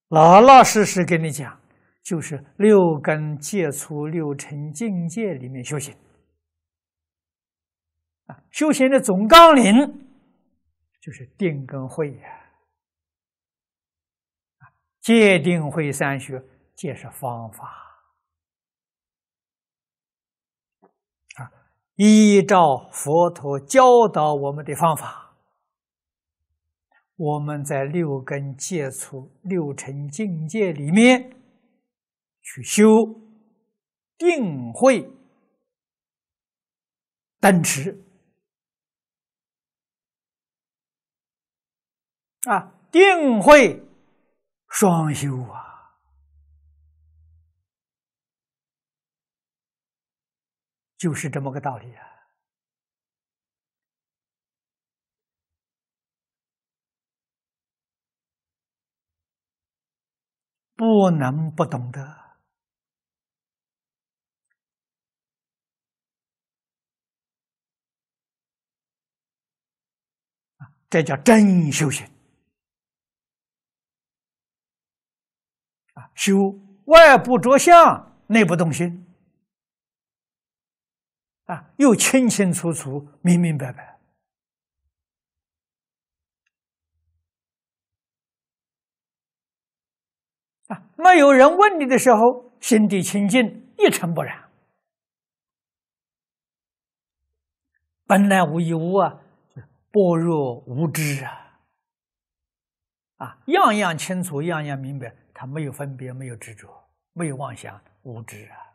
老老实实跟你讲，就是六根戒除六尘境界里面修行。啊，修行的总纲领就是定根慧呀，啊，戒定慧三学，戒是方法。依照佛陀教导我们的方法，我们在六根接触六尘境界里面去修，定慧等持啊，定慧双修啊。就是这么个道理啊！不能不懂得这叫真修行啊，修外部着相，内部动心。啊，又清清楚楚、明明白白。啊，没有人问你的时候，心地清净，一尘不染。本来无一物啊，就是般若无知啊。啊，样样清楚，样样明白，他没有分别，没有执着，没有妄想，无知啊。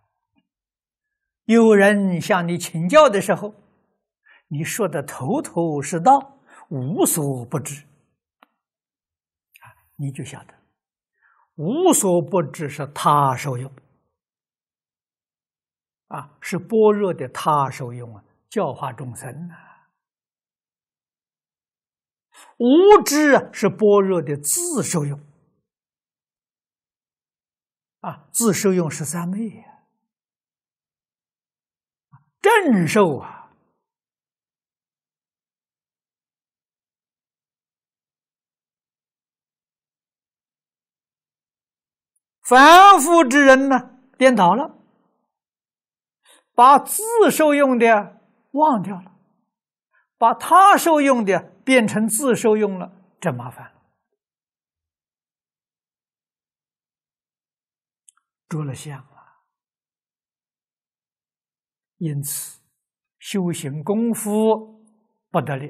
有人向你请教的时候，你说的头头是道，无所不知，啊，你就晓得，无所不知是他受用，啊，是般若的他受用啊，教化众生啊，无知是般若的自受用，啊，自受用是三昧呀。正受啊，凡夫之人呢，颠倒了，把自受用的忘掉了，把他受用的变成自受用了，这麻烦了，着了相。因此，修行功夫不得力，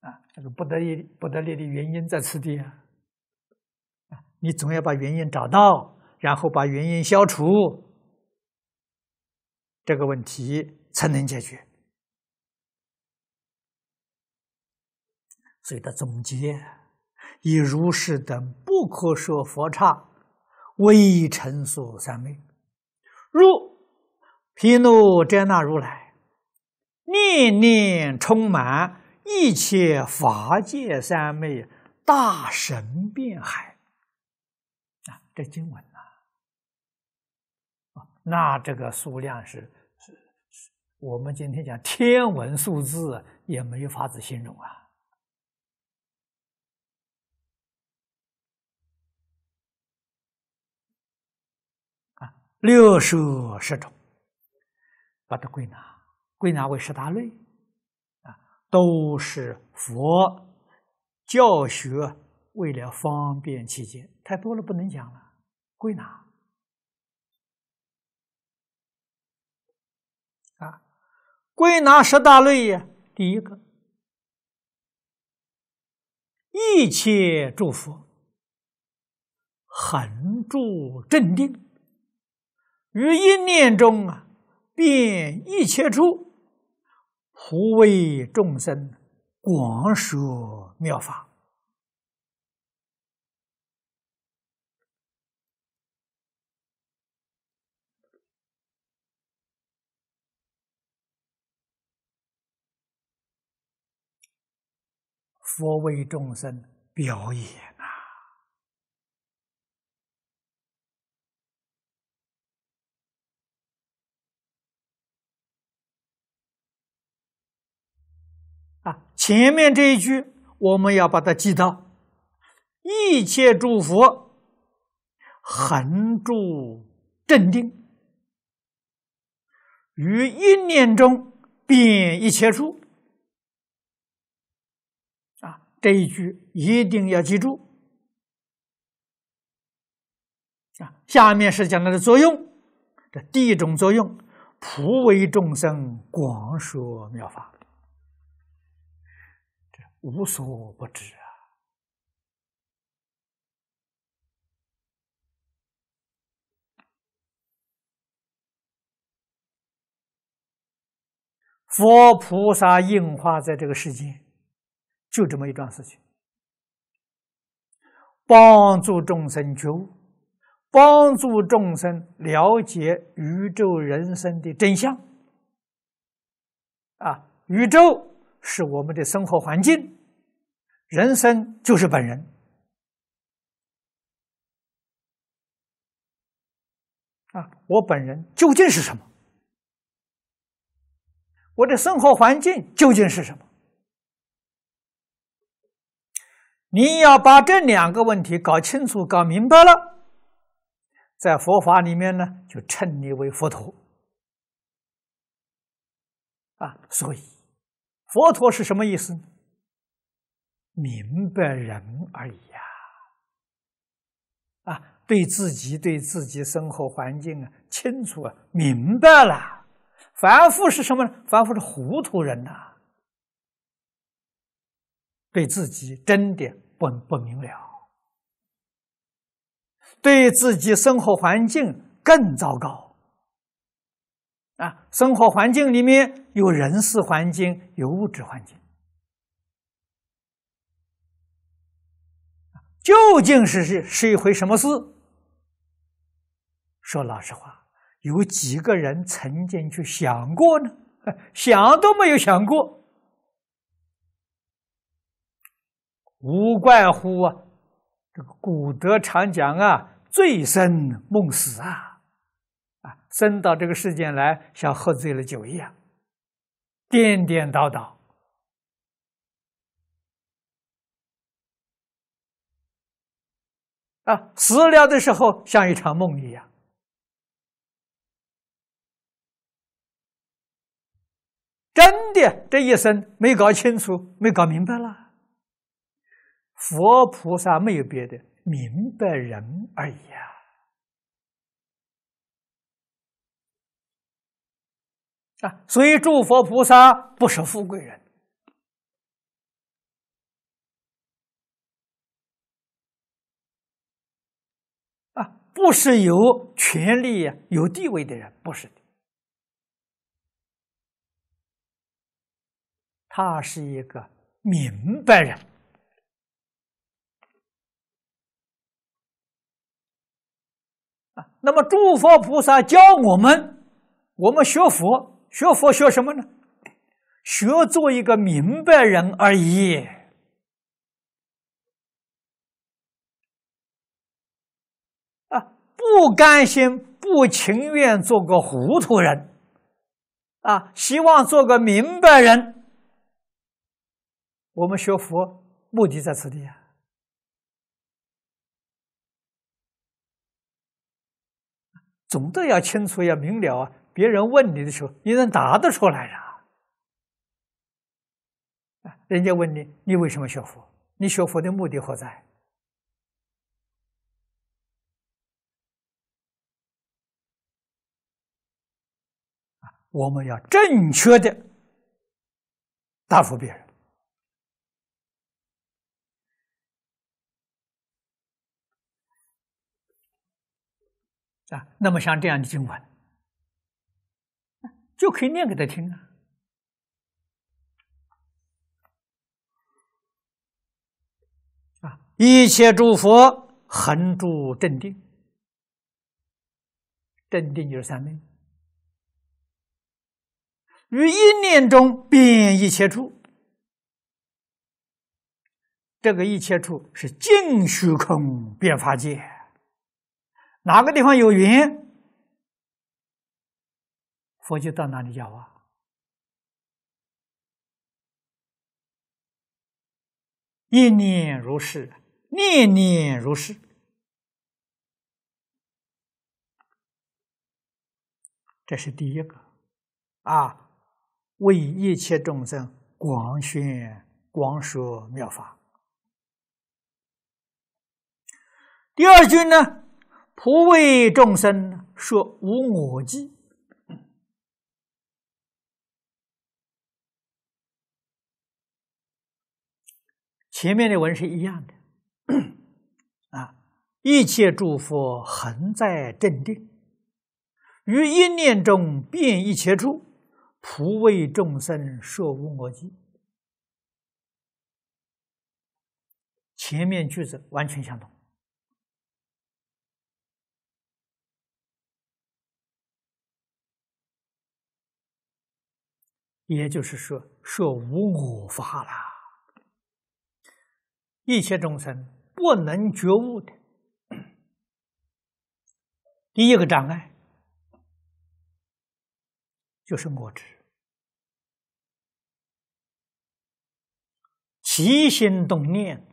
啊，这个不得力、不得力的原因在此地啊。你总要把原因找到，然后把原因消除，这个问题才能解决。所以，他总结以如是等不可说佛刹微尘数三昧。如毗卢遮那如来，念念充满一切法界三昧大神变海啊！这经文呐，那这个数量是是是，我们今天讲天文数字也没法子形容啊。六受十种，把它归纳，归纳为十大类，啊，都是佛教学为了方便起见，太多了不能讲了，归纳，啊，归纳十大类，呀，第一个，一切诸佛恒住镇定。于一念中啊，便一切处，普为众生广说妙法。佛为众生表演。前面这一句我们要把它记到：一切诸佛恒住镇定，于一念中变一切处。啊，这一句一定要记住。啊，下面是讲它的作用，这第一种作用，普为众生广说妙法。无所不知啊！佛菩萨应化在这个世间，就这么一段事情，帮助众生觉悟，帮助众生了解宇宙人生的真相。啊，宇宙是我们的生活环境。人生就是本人啊！我本人究竟是什么？我的生活环境究竟是什么？你要把这两个问题搞清楚、搞明白了，在佛法里面呢，就称你为佛陀啊。所以，佛陀是什么意思呢？明白人而已呀，啊，对自己、对自己生活环境啊清楚啊，明白了。凡夫是什么呢？凡夫是糊涂人呐，对自己真的不不明了，对自己生活环境更糟糕。啊，生活环境里面有人事环境，有物质环境。究竟是是是一回什么事？说老实话，有几个人曾经去想过呢？想都没有想过，无怪乎啊！这个古德常讲啊，“醉生梦死”啊，啊，生到这个世界来，像喝醉了酒一样，颠颠倒倒。啊，死了的时候像一场梦一样，真的这一生没搞清楚，没搞明白了。佛菩萨没有别的，明白人而已呀。啊，所以祝佛菩萨不是富贵人。不是有权利、有地位的人，不是的。他是一个明白人啊。那么，诸佛菩萨教我们，我们学佛，学佛学什么呢？学做一个明白人而已。不甘心，不情愿做个糊涂人，啊，希望做个明白人。我们学佛目的在此地啊，总得要清楚，要明了啊。别人问你的时候，你能答得出来啊，人家问你，你为什么学佛？你学佛的目的何在？我们要正确的答复别人啊，那么像这样的经文就可以念给他听啊。啊，一切诸佛恒住正定，正定就是三昧。于一念中变一切处，这个一切处是净虚空变法界。哪个地方有云，佛就到哪里讲话。念念如是，念念如是，这是第一个啊。为一切众生广宣广说妙法。第二句呢，普为众生说无我计。前面的文是一样的啊！一切诸佛恒在正定，于一念中变一切处。普为众生说无我句，前面句子完全相同。也就是说，说无我法啦，一切众生不能觉悟的，第一个障碍。就是我执，起心动念，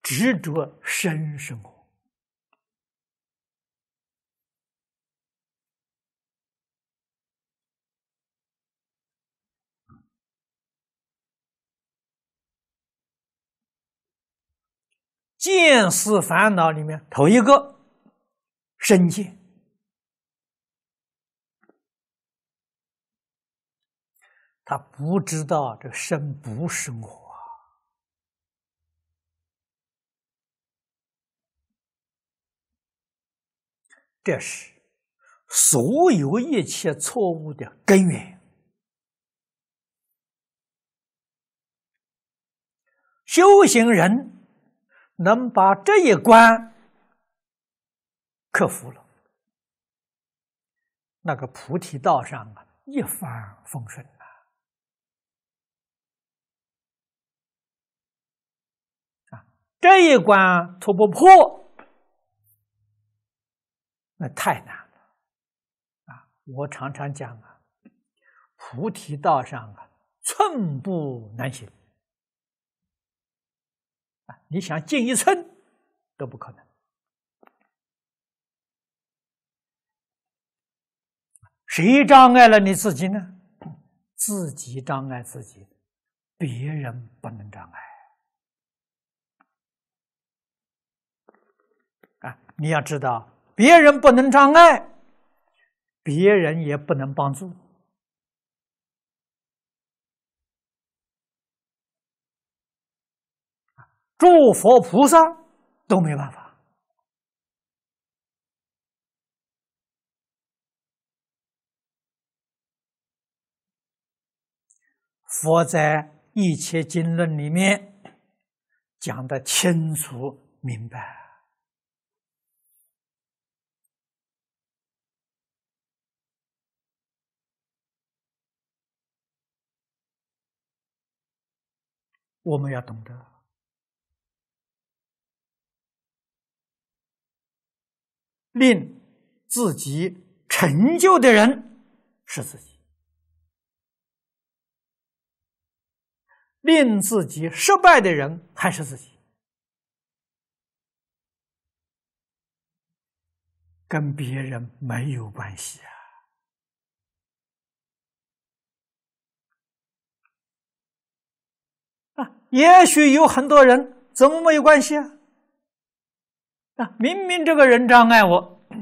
执着身生活，见思烦恼里面头一个，身见。他不知道这身不是我，这是所有一切错误的根源。修行人能把这一关克服了，那个菩提道上啊，一帆风顺。这一关突破不破，那太难了，啊！我常常讲啊，菩提道上啊，寸步难行，啊！你想进一寸都不可能。谁障碍了你自己呢？自己障碍自己，别人不能障碍。你要知道，别人不能障碍，别人也不能帮助。诸佛菩萨都没办法。佛在一切经论里面讲的清楚明白。我们要懂得，令自己成就的人是自己，令自己失败的人还是自己，跟别人没有关系啊。也许有很多人，怎么没有关系啊？啊，明明这个人障碍我，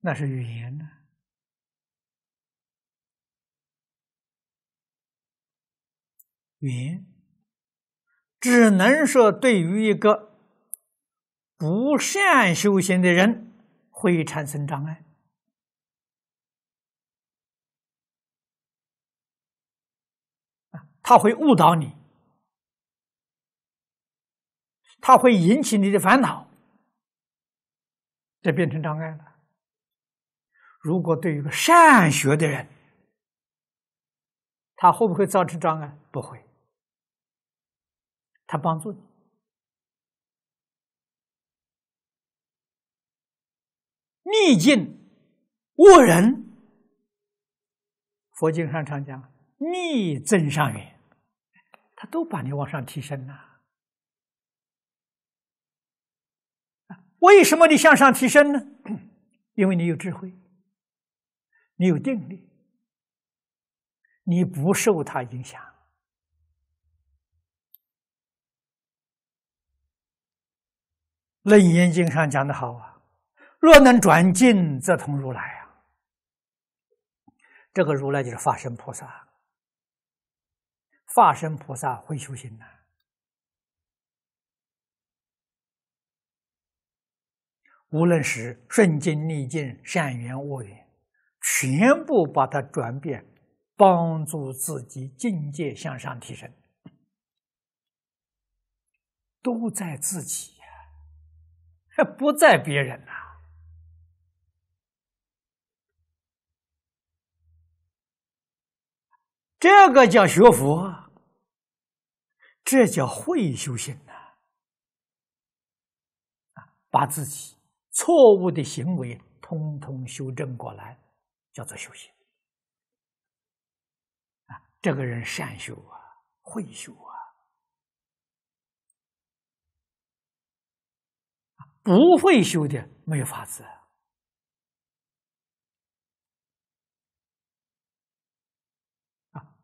那是语言呢。语言只能说对于一个不善修行的人会产生障碍。他会误导你，他会引起你的烦恼，这变成障碍了。如果对于一个善学的人，他会不会造成障碍？不会，他帮助你。逆境恶人，佛经上常讲逆增上缘。他都把你往上提升了，为什么你向上提升呢？因为你有智慧，你有定力，你不受他影响。楞严经上讲的好啊：“若能转进，则通如来啊。”这个如来就是法身菩萨。化身菩萨会修行呐，无论是顺境逆境、善缘恶缘，全部把它转变，帮助自己境界向上提升，都在自己呀，不在别人呐。这个叫学佛。这叫会修行呐，啊，把自己错误的行为通通修正过来，叫做修行。啊，这个人善修啊，会修啊，不会修的没有法子。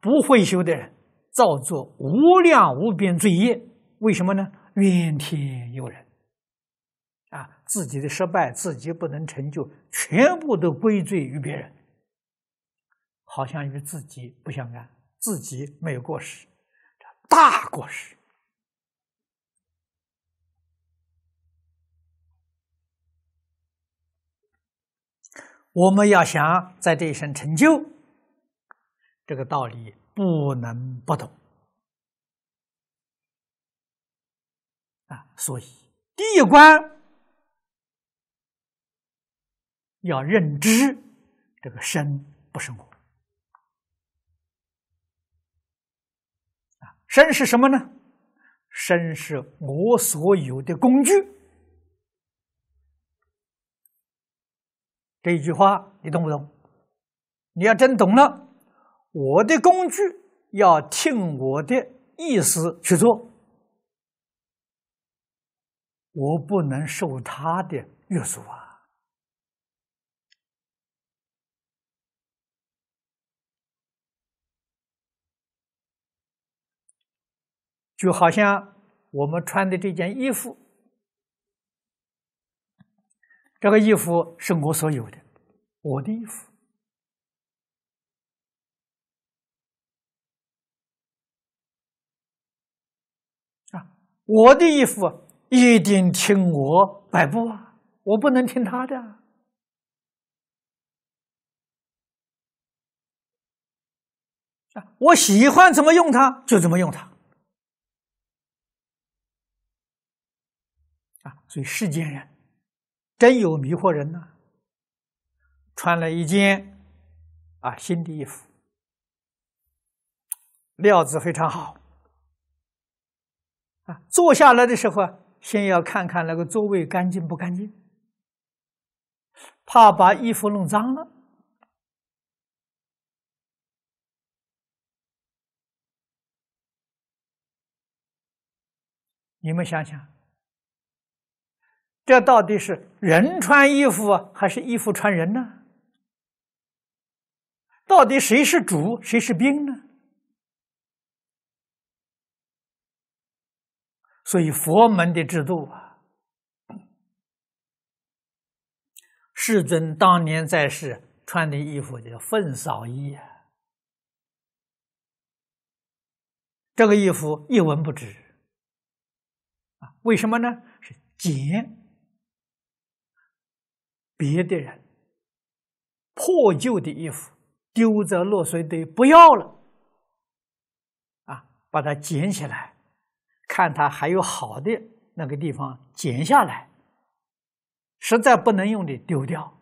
不会修的人。造作无量无边罪业，为什么呢？怨天尤人，啊，自己的失败，自己不能成就，全部都归罪于别人，好像与自己不相干，自己没有过失，大过失。我们要想在这一生成就，这个道理。不能不懂啊！所以第一关要认知这个“生不是我啊？“生”是什么呢？“生”是我所有的工具。这一句话你懂不懂？你要真懂了。我的工具要听我的意思去做，我不能受他的约束啊！就好像我们穿的这件衣服，这个衣服是我所有的，我的衣服。我的衣服一定听我摆布啊！我不能听他的啊！我喜欢怎么用它就怎么用它啊！所以世间人真有迷惑人呐。穿了一件啊新的衣服，料子非常好。坐下来的时候啊，先要看看那个座位干净不干净，怕把衣服弄脏了。你们想想，这到底是人穿衣服还是衣服穿人呢？到底谁是主，谁是兵呢？所以佛门的制度啊，世尊当年在世穿的衣服叫粪扫衣，这个衣服一文不值啊？为什么呢？是捡，别的人破旧的衣服，丢在落水堆不要了，啊，把它捡起来。看他还有好的那个地方剪下来，实在不能用的丢掉，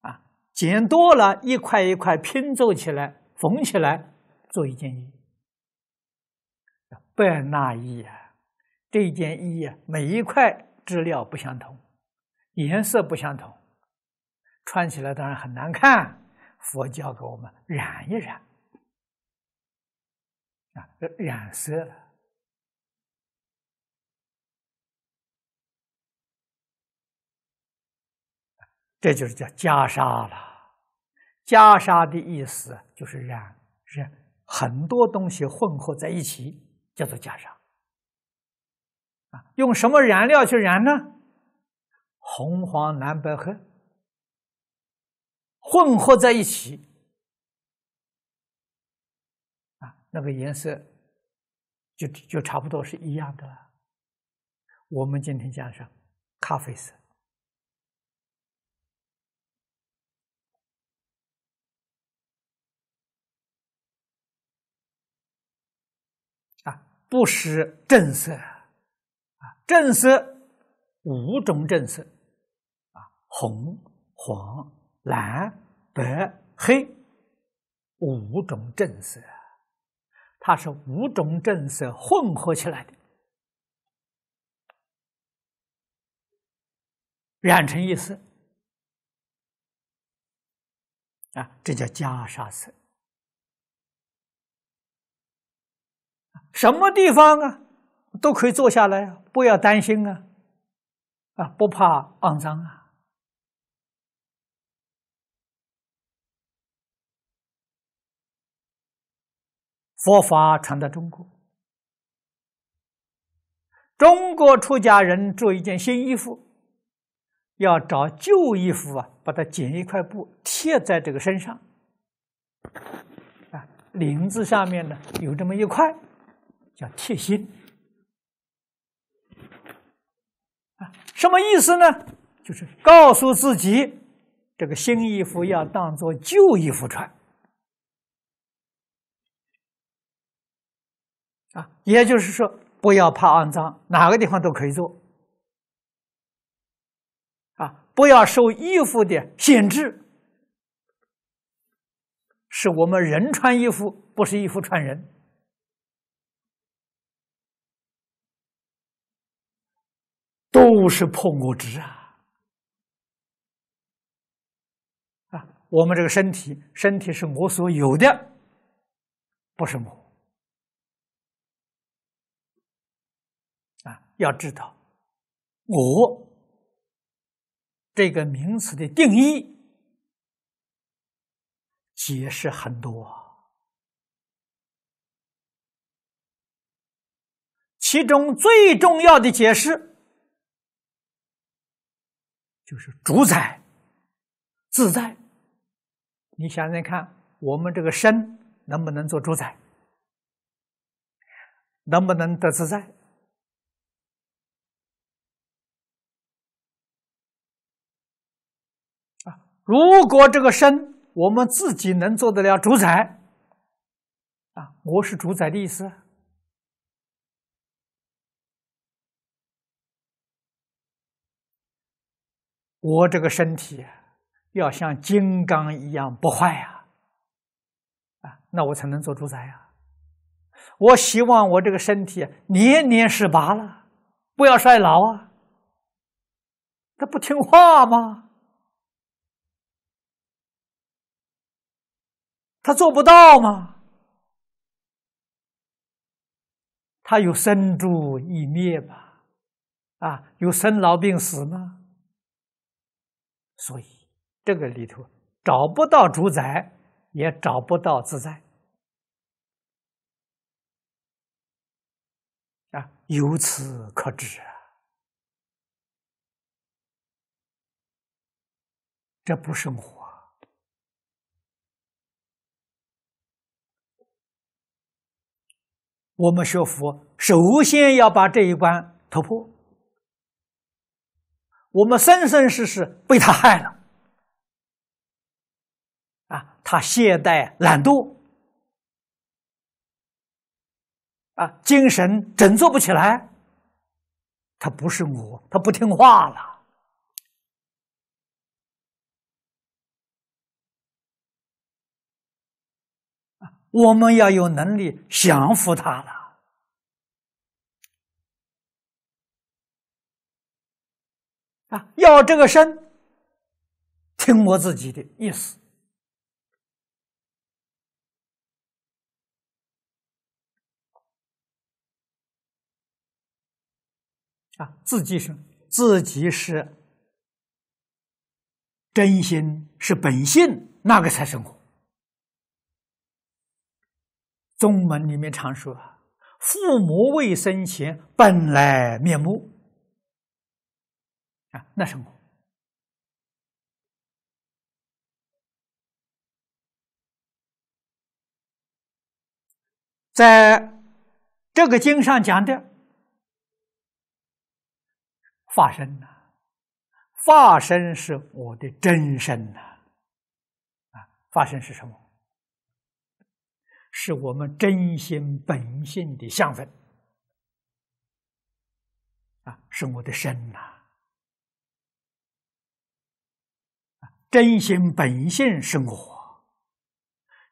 啊，剪多了，一块一块拼凑起来，缝起来做一件衣，贝纳衣啊。这件衣啊，每一块织料不相同，颜色不相同，穿起来当然很难看。佛教给我们染一染，啊，染色。这就是叫袈裟了。袈裟的意思就是染，是很多东西混合在一起叫做袈裟。啊，用什么燃料去染呢？红黄蓝白黑混合在一起，啊，那个颜色就就差不多是一样的了。我们今天讲上咖啡色。不施正色，啊，正色五种正色，啊，红、黄、蓝、白、黑五种正色，它是五种正色混合起来的，染成一色，啊，这叫袈裟色。什么地方啊，都可以坐下来，不要担心啊，啊，不怕肮脏啊。佛法传到中国，中国出家人做一件新衣服，要找旧衣服啊，把它剪一块布贴在这个身上，啊，领子上面呢有这么一块。叫贴心啊，什么意思呢？就是告诉自己，这个新衣服要当做旧衣服穿啊，也就是说，不要怕肮脏，哪个地方都可以做啊，不要受衣服的限制，是我们人穿衣服，不是衣服穿人。都是破我执啊！啊，我们这个身体，身体是我所有的，不是我啊。要知道，我这个名词的定义解释很多，其中最重要的解释。就是主宰自在，你想想看，我们这个身能不能做主宰？能不能得自在？啊，如果这个身我们自己能做得了主宰，啊，我是主宰的意思。我这个身体要像金刚一样不坏呀，啊，那我才能做主宰呀！我希望我这个身体年年十八了，不要衰老啊！他不听话吗？他做不到吗？他有生住异灭吧？啊，有生老病死吗？所以，这个里头找不到主宰，也找不到自在啊！由此可知啊，这不是活。我们学佛，首先要把这一关突破。我们生生世世被他害了，啊，他懈怠懒惰，啊，精神振作不起来。他不是我，他不听话了。啊，我们要有能力降服他了。啊，要这个身，听我自己的意思。啊，自己是自己是真心是本性，那个才生活。宗门里面常说：“父母未生前，本来面目。”啊，那什么？在这个经上讲的，化身呐，化身是我的真身呐，啊，化身是什么？是我们真心本性的相分，啊，是我的身呐。真心本性生活，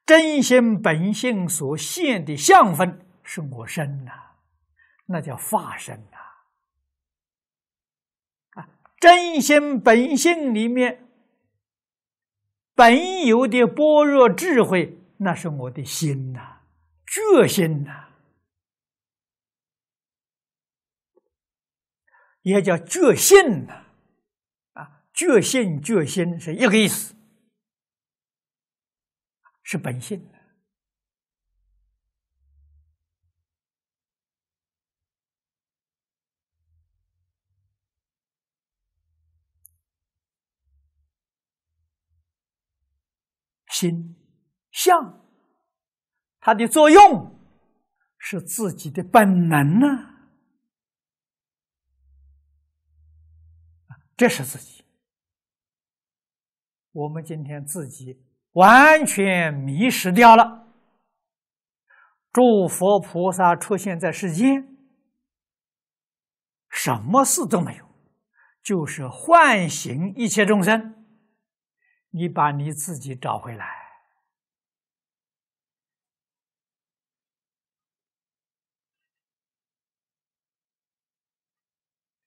真心本性所现的相分是我身呐，那叫化身呐。啊，真心本性里面本有的般若智慧，那是我的心呐，觉心呐，也叫觉性呐。觉性觉心是一个意思，是本性。心相，它的作用是自己的本能呢，啊，这是自己。我们今天自己完全迷失掉了。诸佛菩萨出现在世间，什么事都没有，就是唤醒一切众生。你把你自己找回来，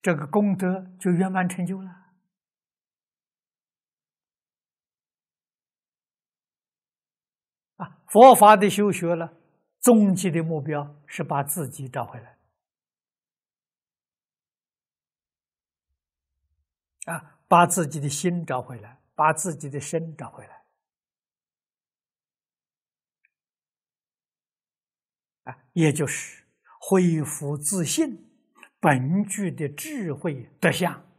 这个功德就圆满成就了。佛法的修学呢，终极的目标是把自己找回来，啊，把自己的心找回来，把自己的身找回来，啊，也就是恢复自信本具的智慧德相，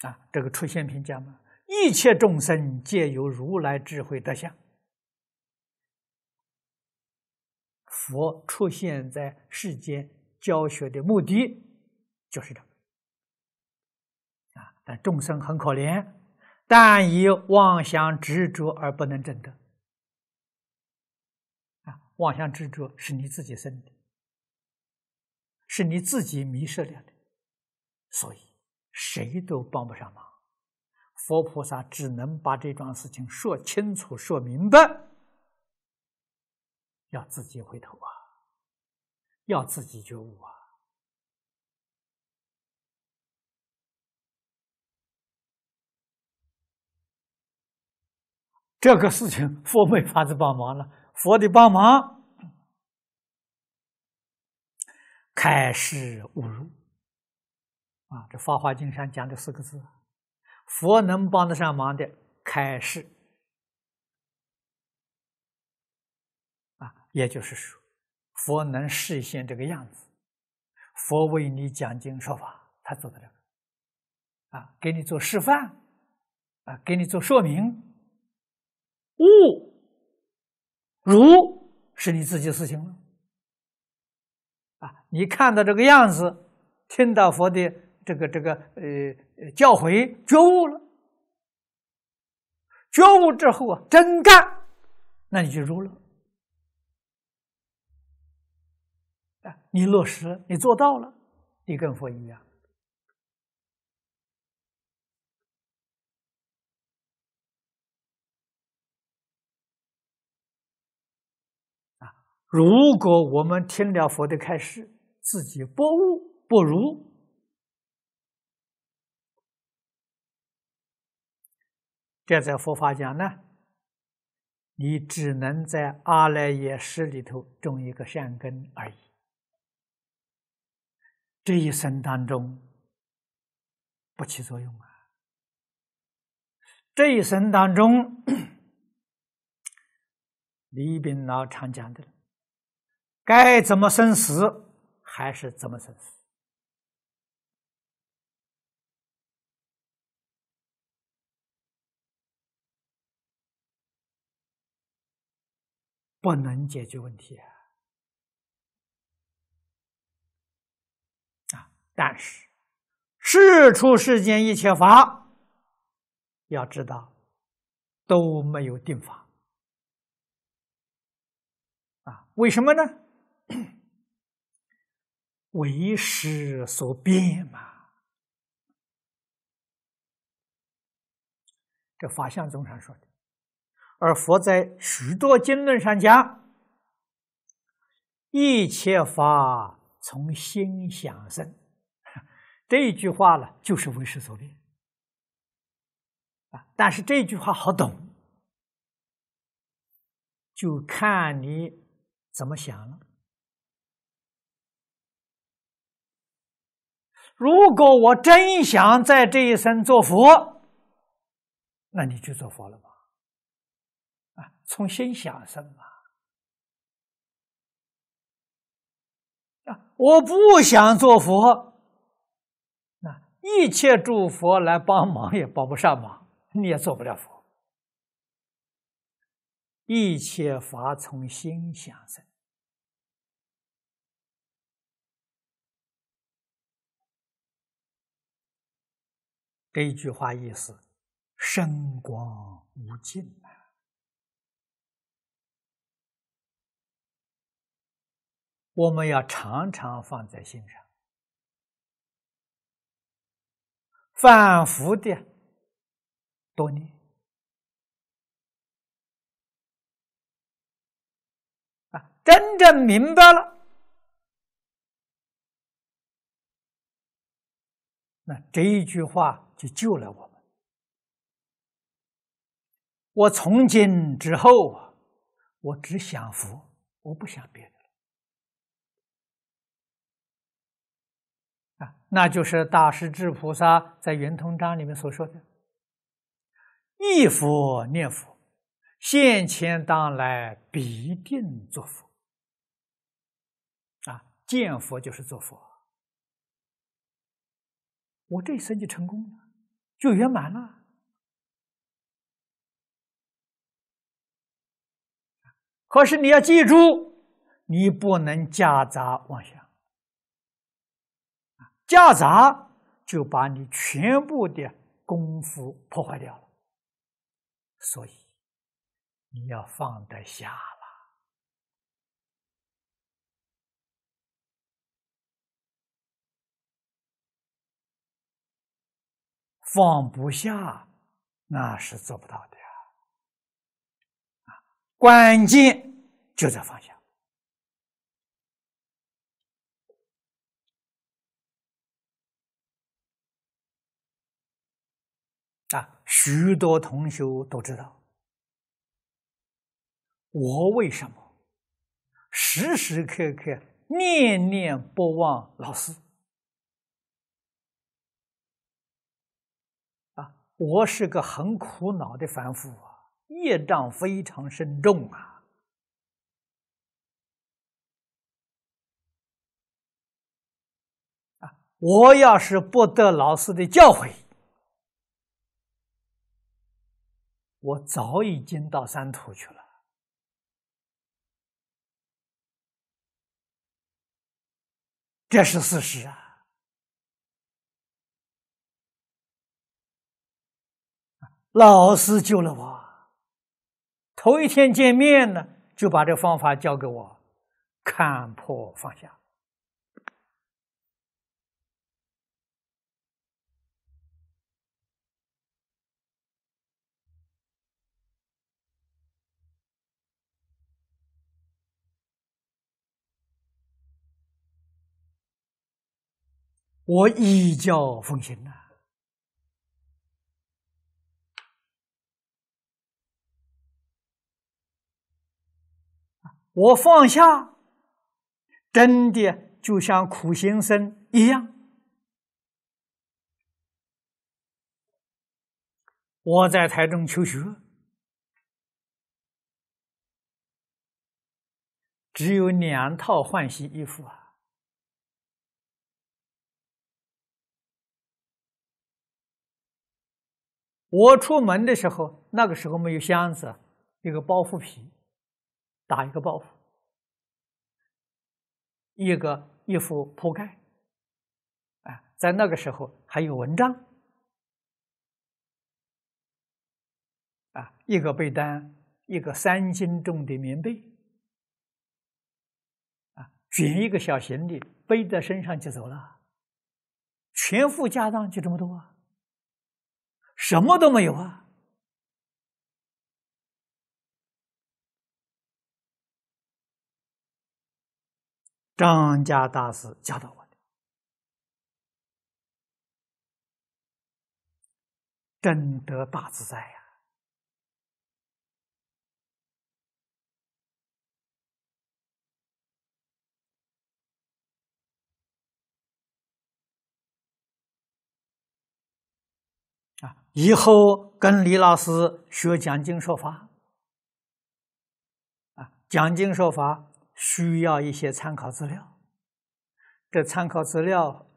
啊，这个出现评价吗？一切众生皆有如来智慧德相，佛出现在世间教学的目的就是这。啊，但众生很可怜，但以妄想执着而不能证得。啊，妄想执着是你自己生的，是你自己迷失了的，所以谁都帮不上忙。佛菩萨只能把这桩事情说清楚、说明白，要自己回头啊，要自己觉悟啊。这个事情佛没法子帮忙了，佛的帮忙开始误入啊，这《法华经》上讲的四个字。佛能帮得上忙的，开示啊，也就是说，佛能示现这个样子。佛为你讲经说法，他做的这个啊，给你做示范啊，给你做说明。悟，如是你自己事情了啊。你看到这个样子，听到佛的这个这个呃。教诲觉悟了，觉悟之后啊，真干，那你就入了你落实，你做到了，你跟佛一样啊。如果我们听了佛的开示，自己不悟，不如。这在佛法讲呢，你只能在阿赖耶识里头种一个善根而已，这一生当中不起作用啊！这一生当中，李炳老常讲的，该怎么生死还是怎么生死。不能解决问题啊！啊，但是事出世间一切法，要知道都没有定法啊？为什么呢？为时所变嘛。这法相宗上说的。而佛在许多经论上讲：“一切法从心想生。”这一句话呢，就是为师所念。啊。但是这句话好懂，就看你怎么想了。如果我真想在这一生做佛，那你去做佛了吧。从心想生嘛，啊！我不想做佛，那一切诸佛来帮忙也帮不上忙，你也做不了佛。一切法从心想生，这一句话意思，生光无尽。我们要常常放在心上，反复的多炼啊！真正明白了，那这一句话就救了我们。我从今之后啊，我只享福，我不想别的。那就是大师智菩萨在圆通章里面所说的：“一佛念佛，现前当来必定作佛。”啊，见佛就是作佛，我这一生就成功了，就圆满了。可是你要记住，你不能夹杂妄想。家长就把你全部的功夫破坏掉了，所以你要放得下了，放不下那是做不到的啊！关键就在放下。许多同学都知道，我为什么时时刻刻念念不忘老师啊？我是个很苦恼的凡夫啊，业障非常深重啊！啊，我要是不得老师的教诲。我早已经到山头去了，这是事实啊！老师救了我，头一天见面呢，就把这方法教给我，看破放下。我依教奉行呐，我放下，真的就像苦行僧一样。我在台中求学，只有两套换洗衣服啊。我出门的时候，那个时候没有箱子，一个包袱皮，打一个包袱，一个一副铺盖，啊，在那个时候还有蚊帐，啊，一个被单，一个三斤重的棉被，啊，卷一个小行李背在身上就走了，全副家当就这么多啊。什么都没有啊！张家大师教导我的，真得大自在呀！以后跟李老师学讲经说法，啊，讲经说法需要一些参考资料，这参考资料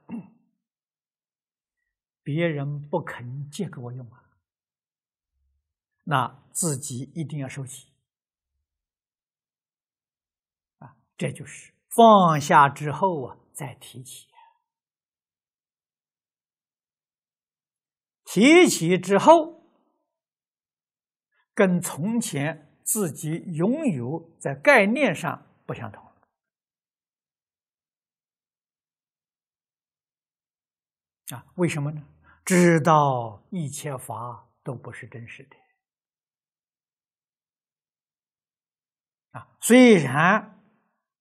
别人不肯借给我用啊，那自己一定要收集，啊，这就是放下之后啊，再提起。提起之后，跟从前自己拥有在概念上不相同啊？为什么呢？知道一切法都不是真实的啊！虽然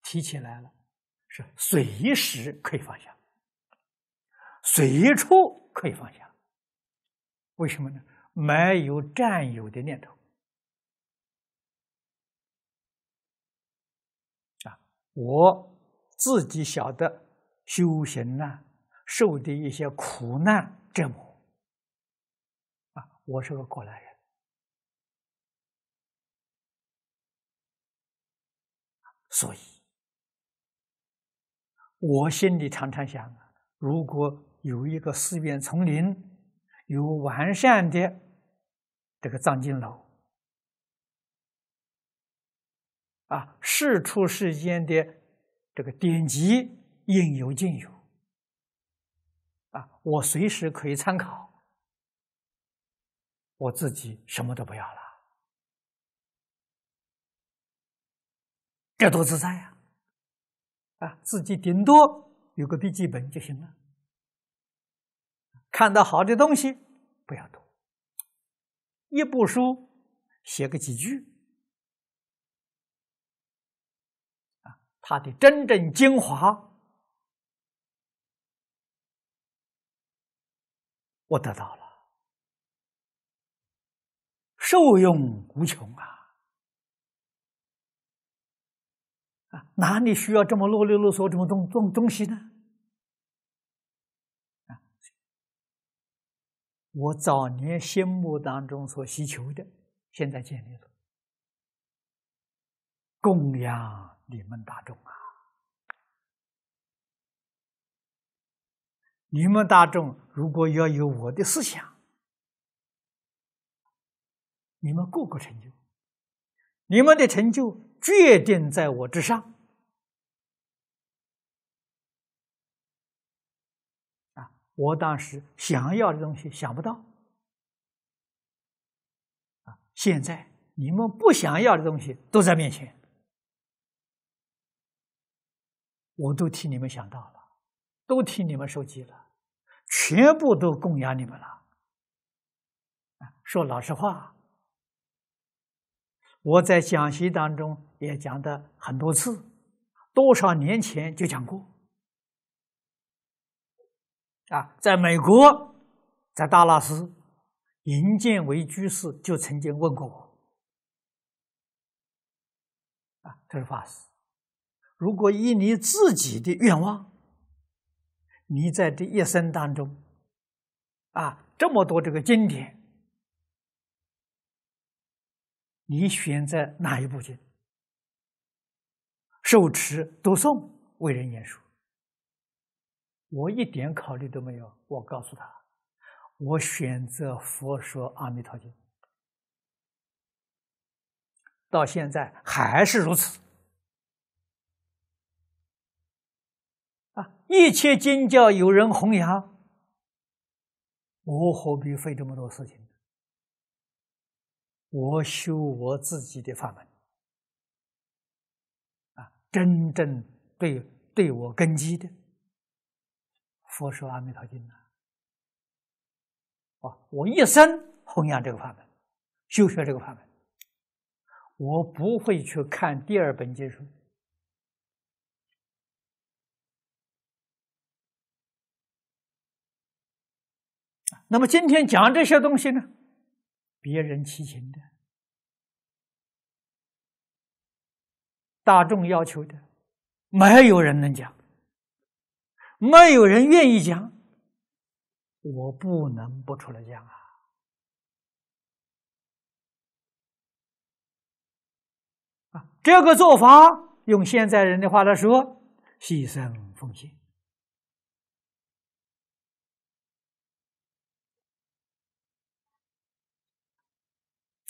提起来了，是随时可以放下，随处可以放下。为什么呢？没有占有的念头啊！我自己晓得修行呢，受的一些苦难折磨啊！我是个过来人，所以我心里常常想：如果有一个四院丛林。有完善的这个藏经楼啊，世出世间的这个典籍应有尽有啊，我随时可以参考，我自己什么都不要了，这多自在呀！啊，自己顶多有个笔记本就行了。看到好的东西，不要读。一部书写个几句，啊，它的真正精华，我得到了，受用无穷啊！啊，哪里需要这么啰里啰嗦、这么东东东西呢？我早年心目当中所需求的，现在建立了，供养你们大众啊！你们大众如果要有我的思想，你们个个成就，你们的成就决定在我之上。我当时想要的东西想不到，啊！现在你们不想要的东西都在面前，我都替你们想到了，都替你们收集了，全部都供养你们了。说老实话，我在讲席当中也讲的很多次，多少年前就讲过。啊，在美国，在达拉斯，营建为居士就曾经问过我，啊，这是法师，如果依你自己的愿望，你在这一生当中，啊，这么多这个经典，你选择哪一部经，受持读诵，为人演说。我一点考虑都没有。我告诉他，我选择佛说《阿弥陀经》，到现在还是如此。啊，一切经教有人弘扬，我何必费这么多事情？我修我自己的法门，啊，真正对对我根基的。佛说阿弥陀经呢，啊，我一生弘扬这个法门，修学这个法门，我不会去看第二本经书。那么今天讲这些东西呢，别人齐请的，大众要求的，没有人能讲。没有人愿意讲，我不能不出来讲啊！啊，这个做法用现在人的话来说，牺牲奉献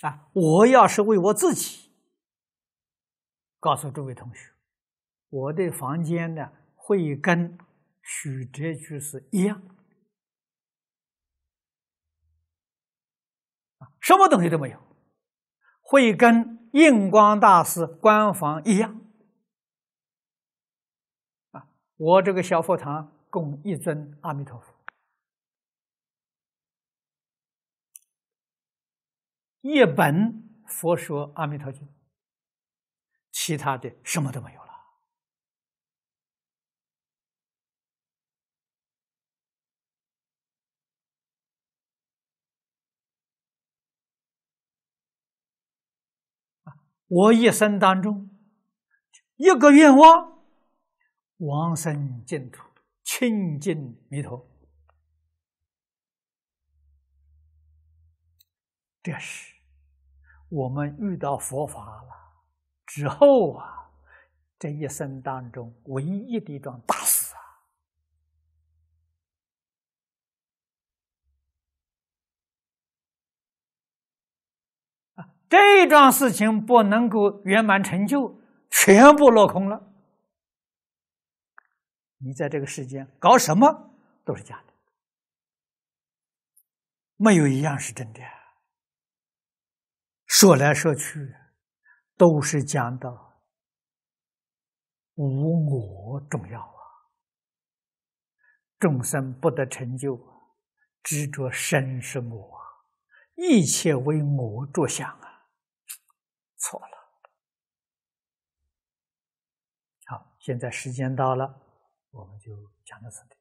啊！我要是为我自己，告诉诸位同学，我的房间呢会跟。曲折具是一样，啊，什么东西都没有，会跟印光大师官房一样，啊，我这个小佛堂供一尊阿弥陀佛，一本佛说阿弥陀经，其他的什么都没有了。我一生当中，一个愿望，往生净土，清净弥陀。这是我们遇到佛法了之后啊，这一生当中唯一的一桩大事。这桩事情不能够圆满成就，全部落空了。你在这个世间搞什么都是假的，没有一样是真的。说来说去，都是讲的无我重要啊，众生不得成就，执着身是我，一切为我着想啊。错了，好，现在时间到了，我们就讲到这里。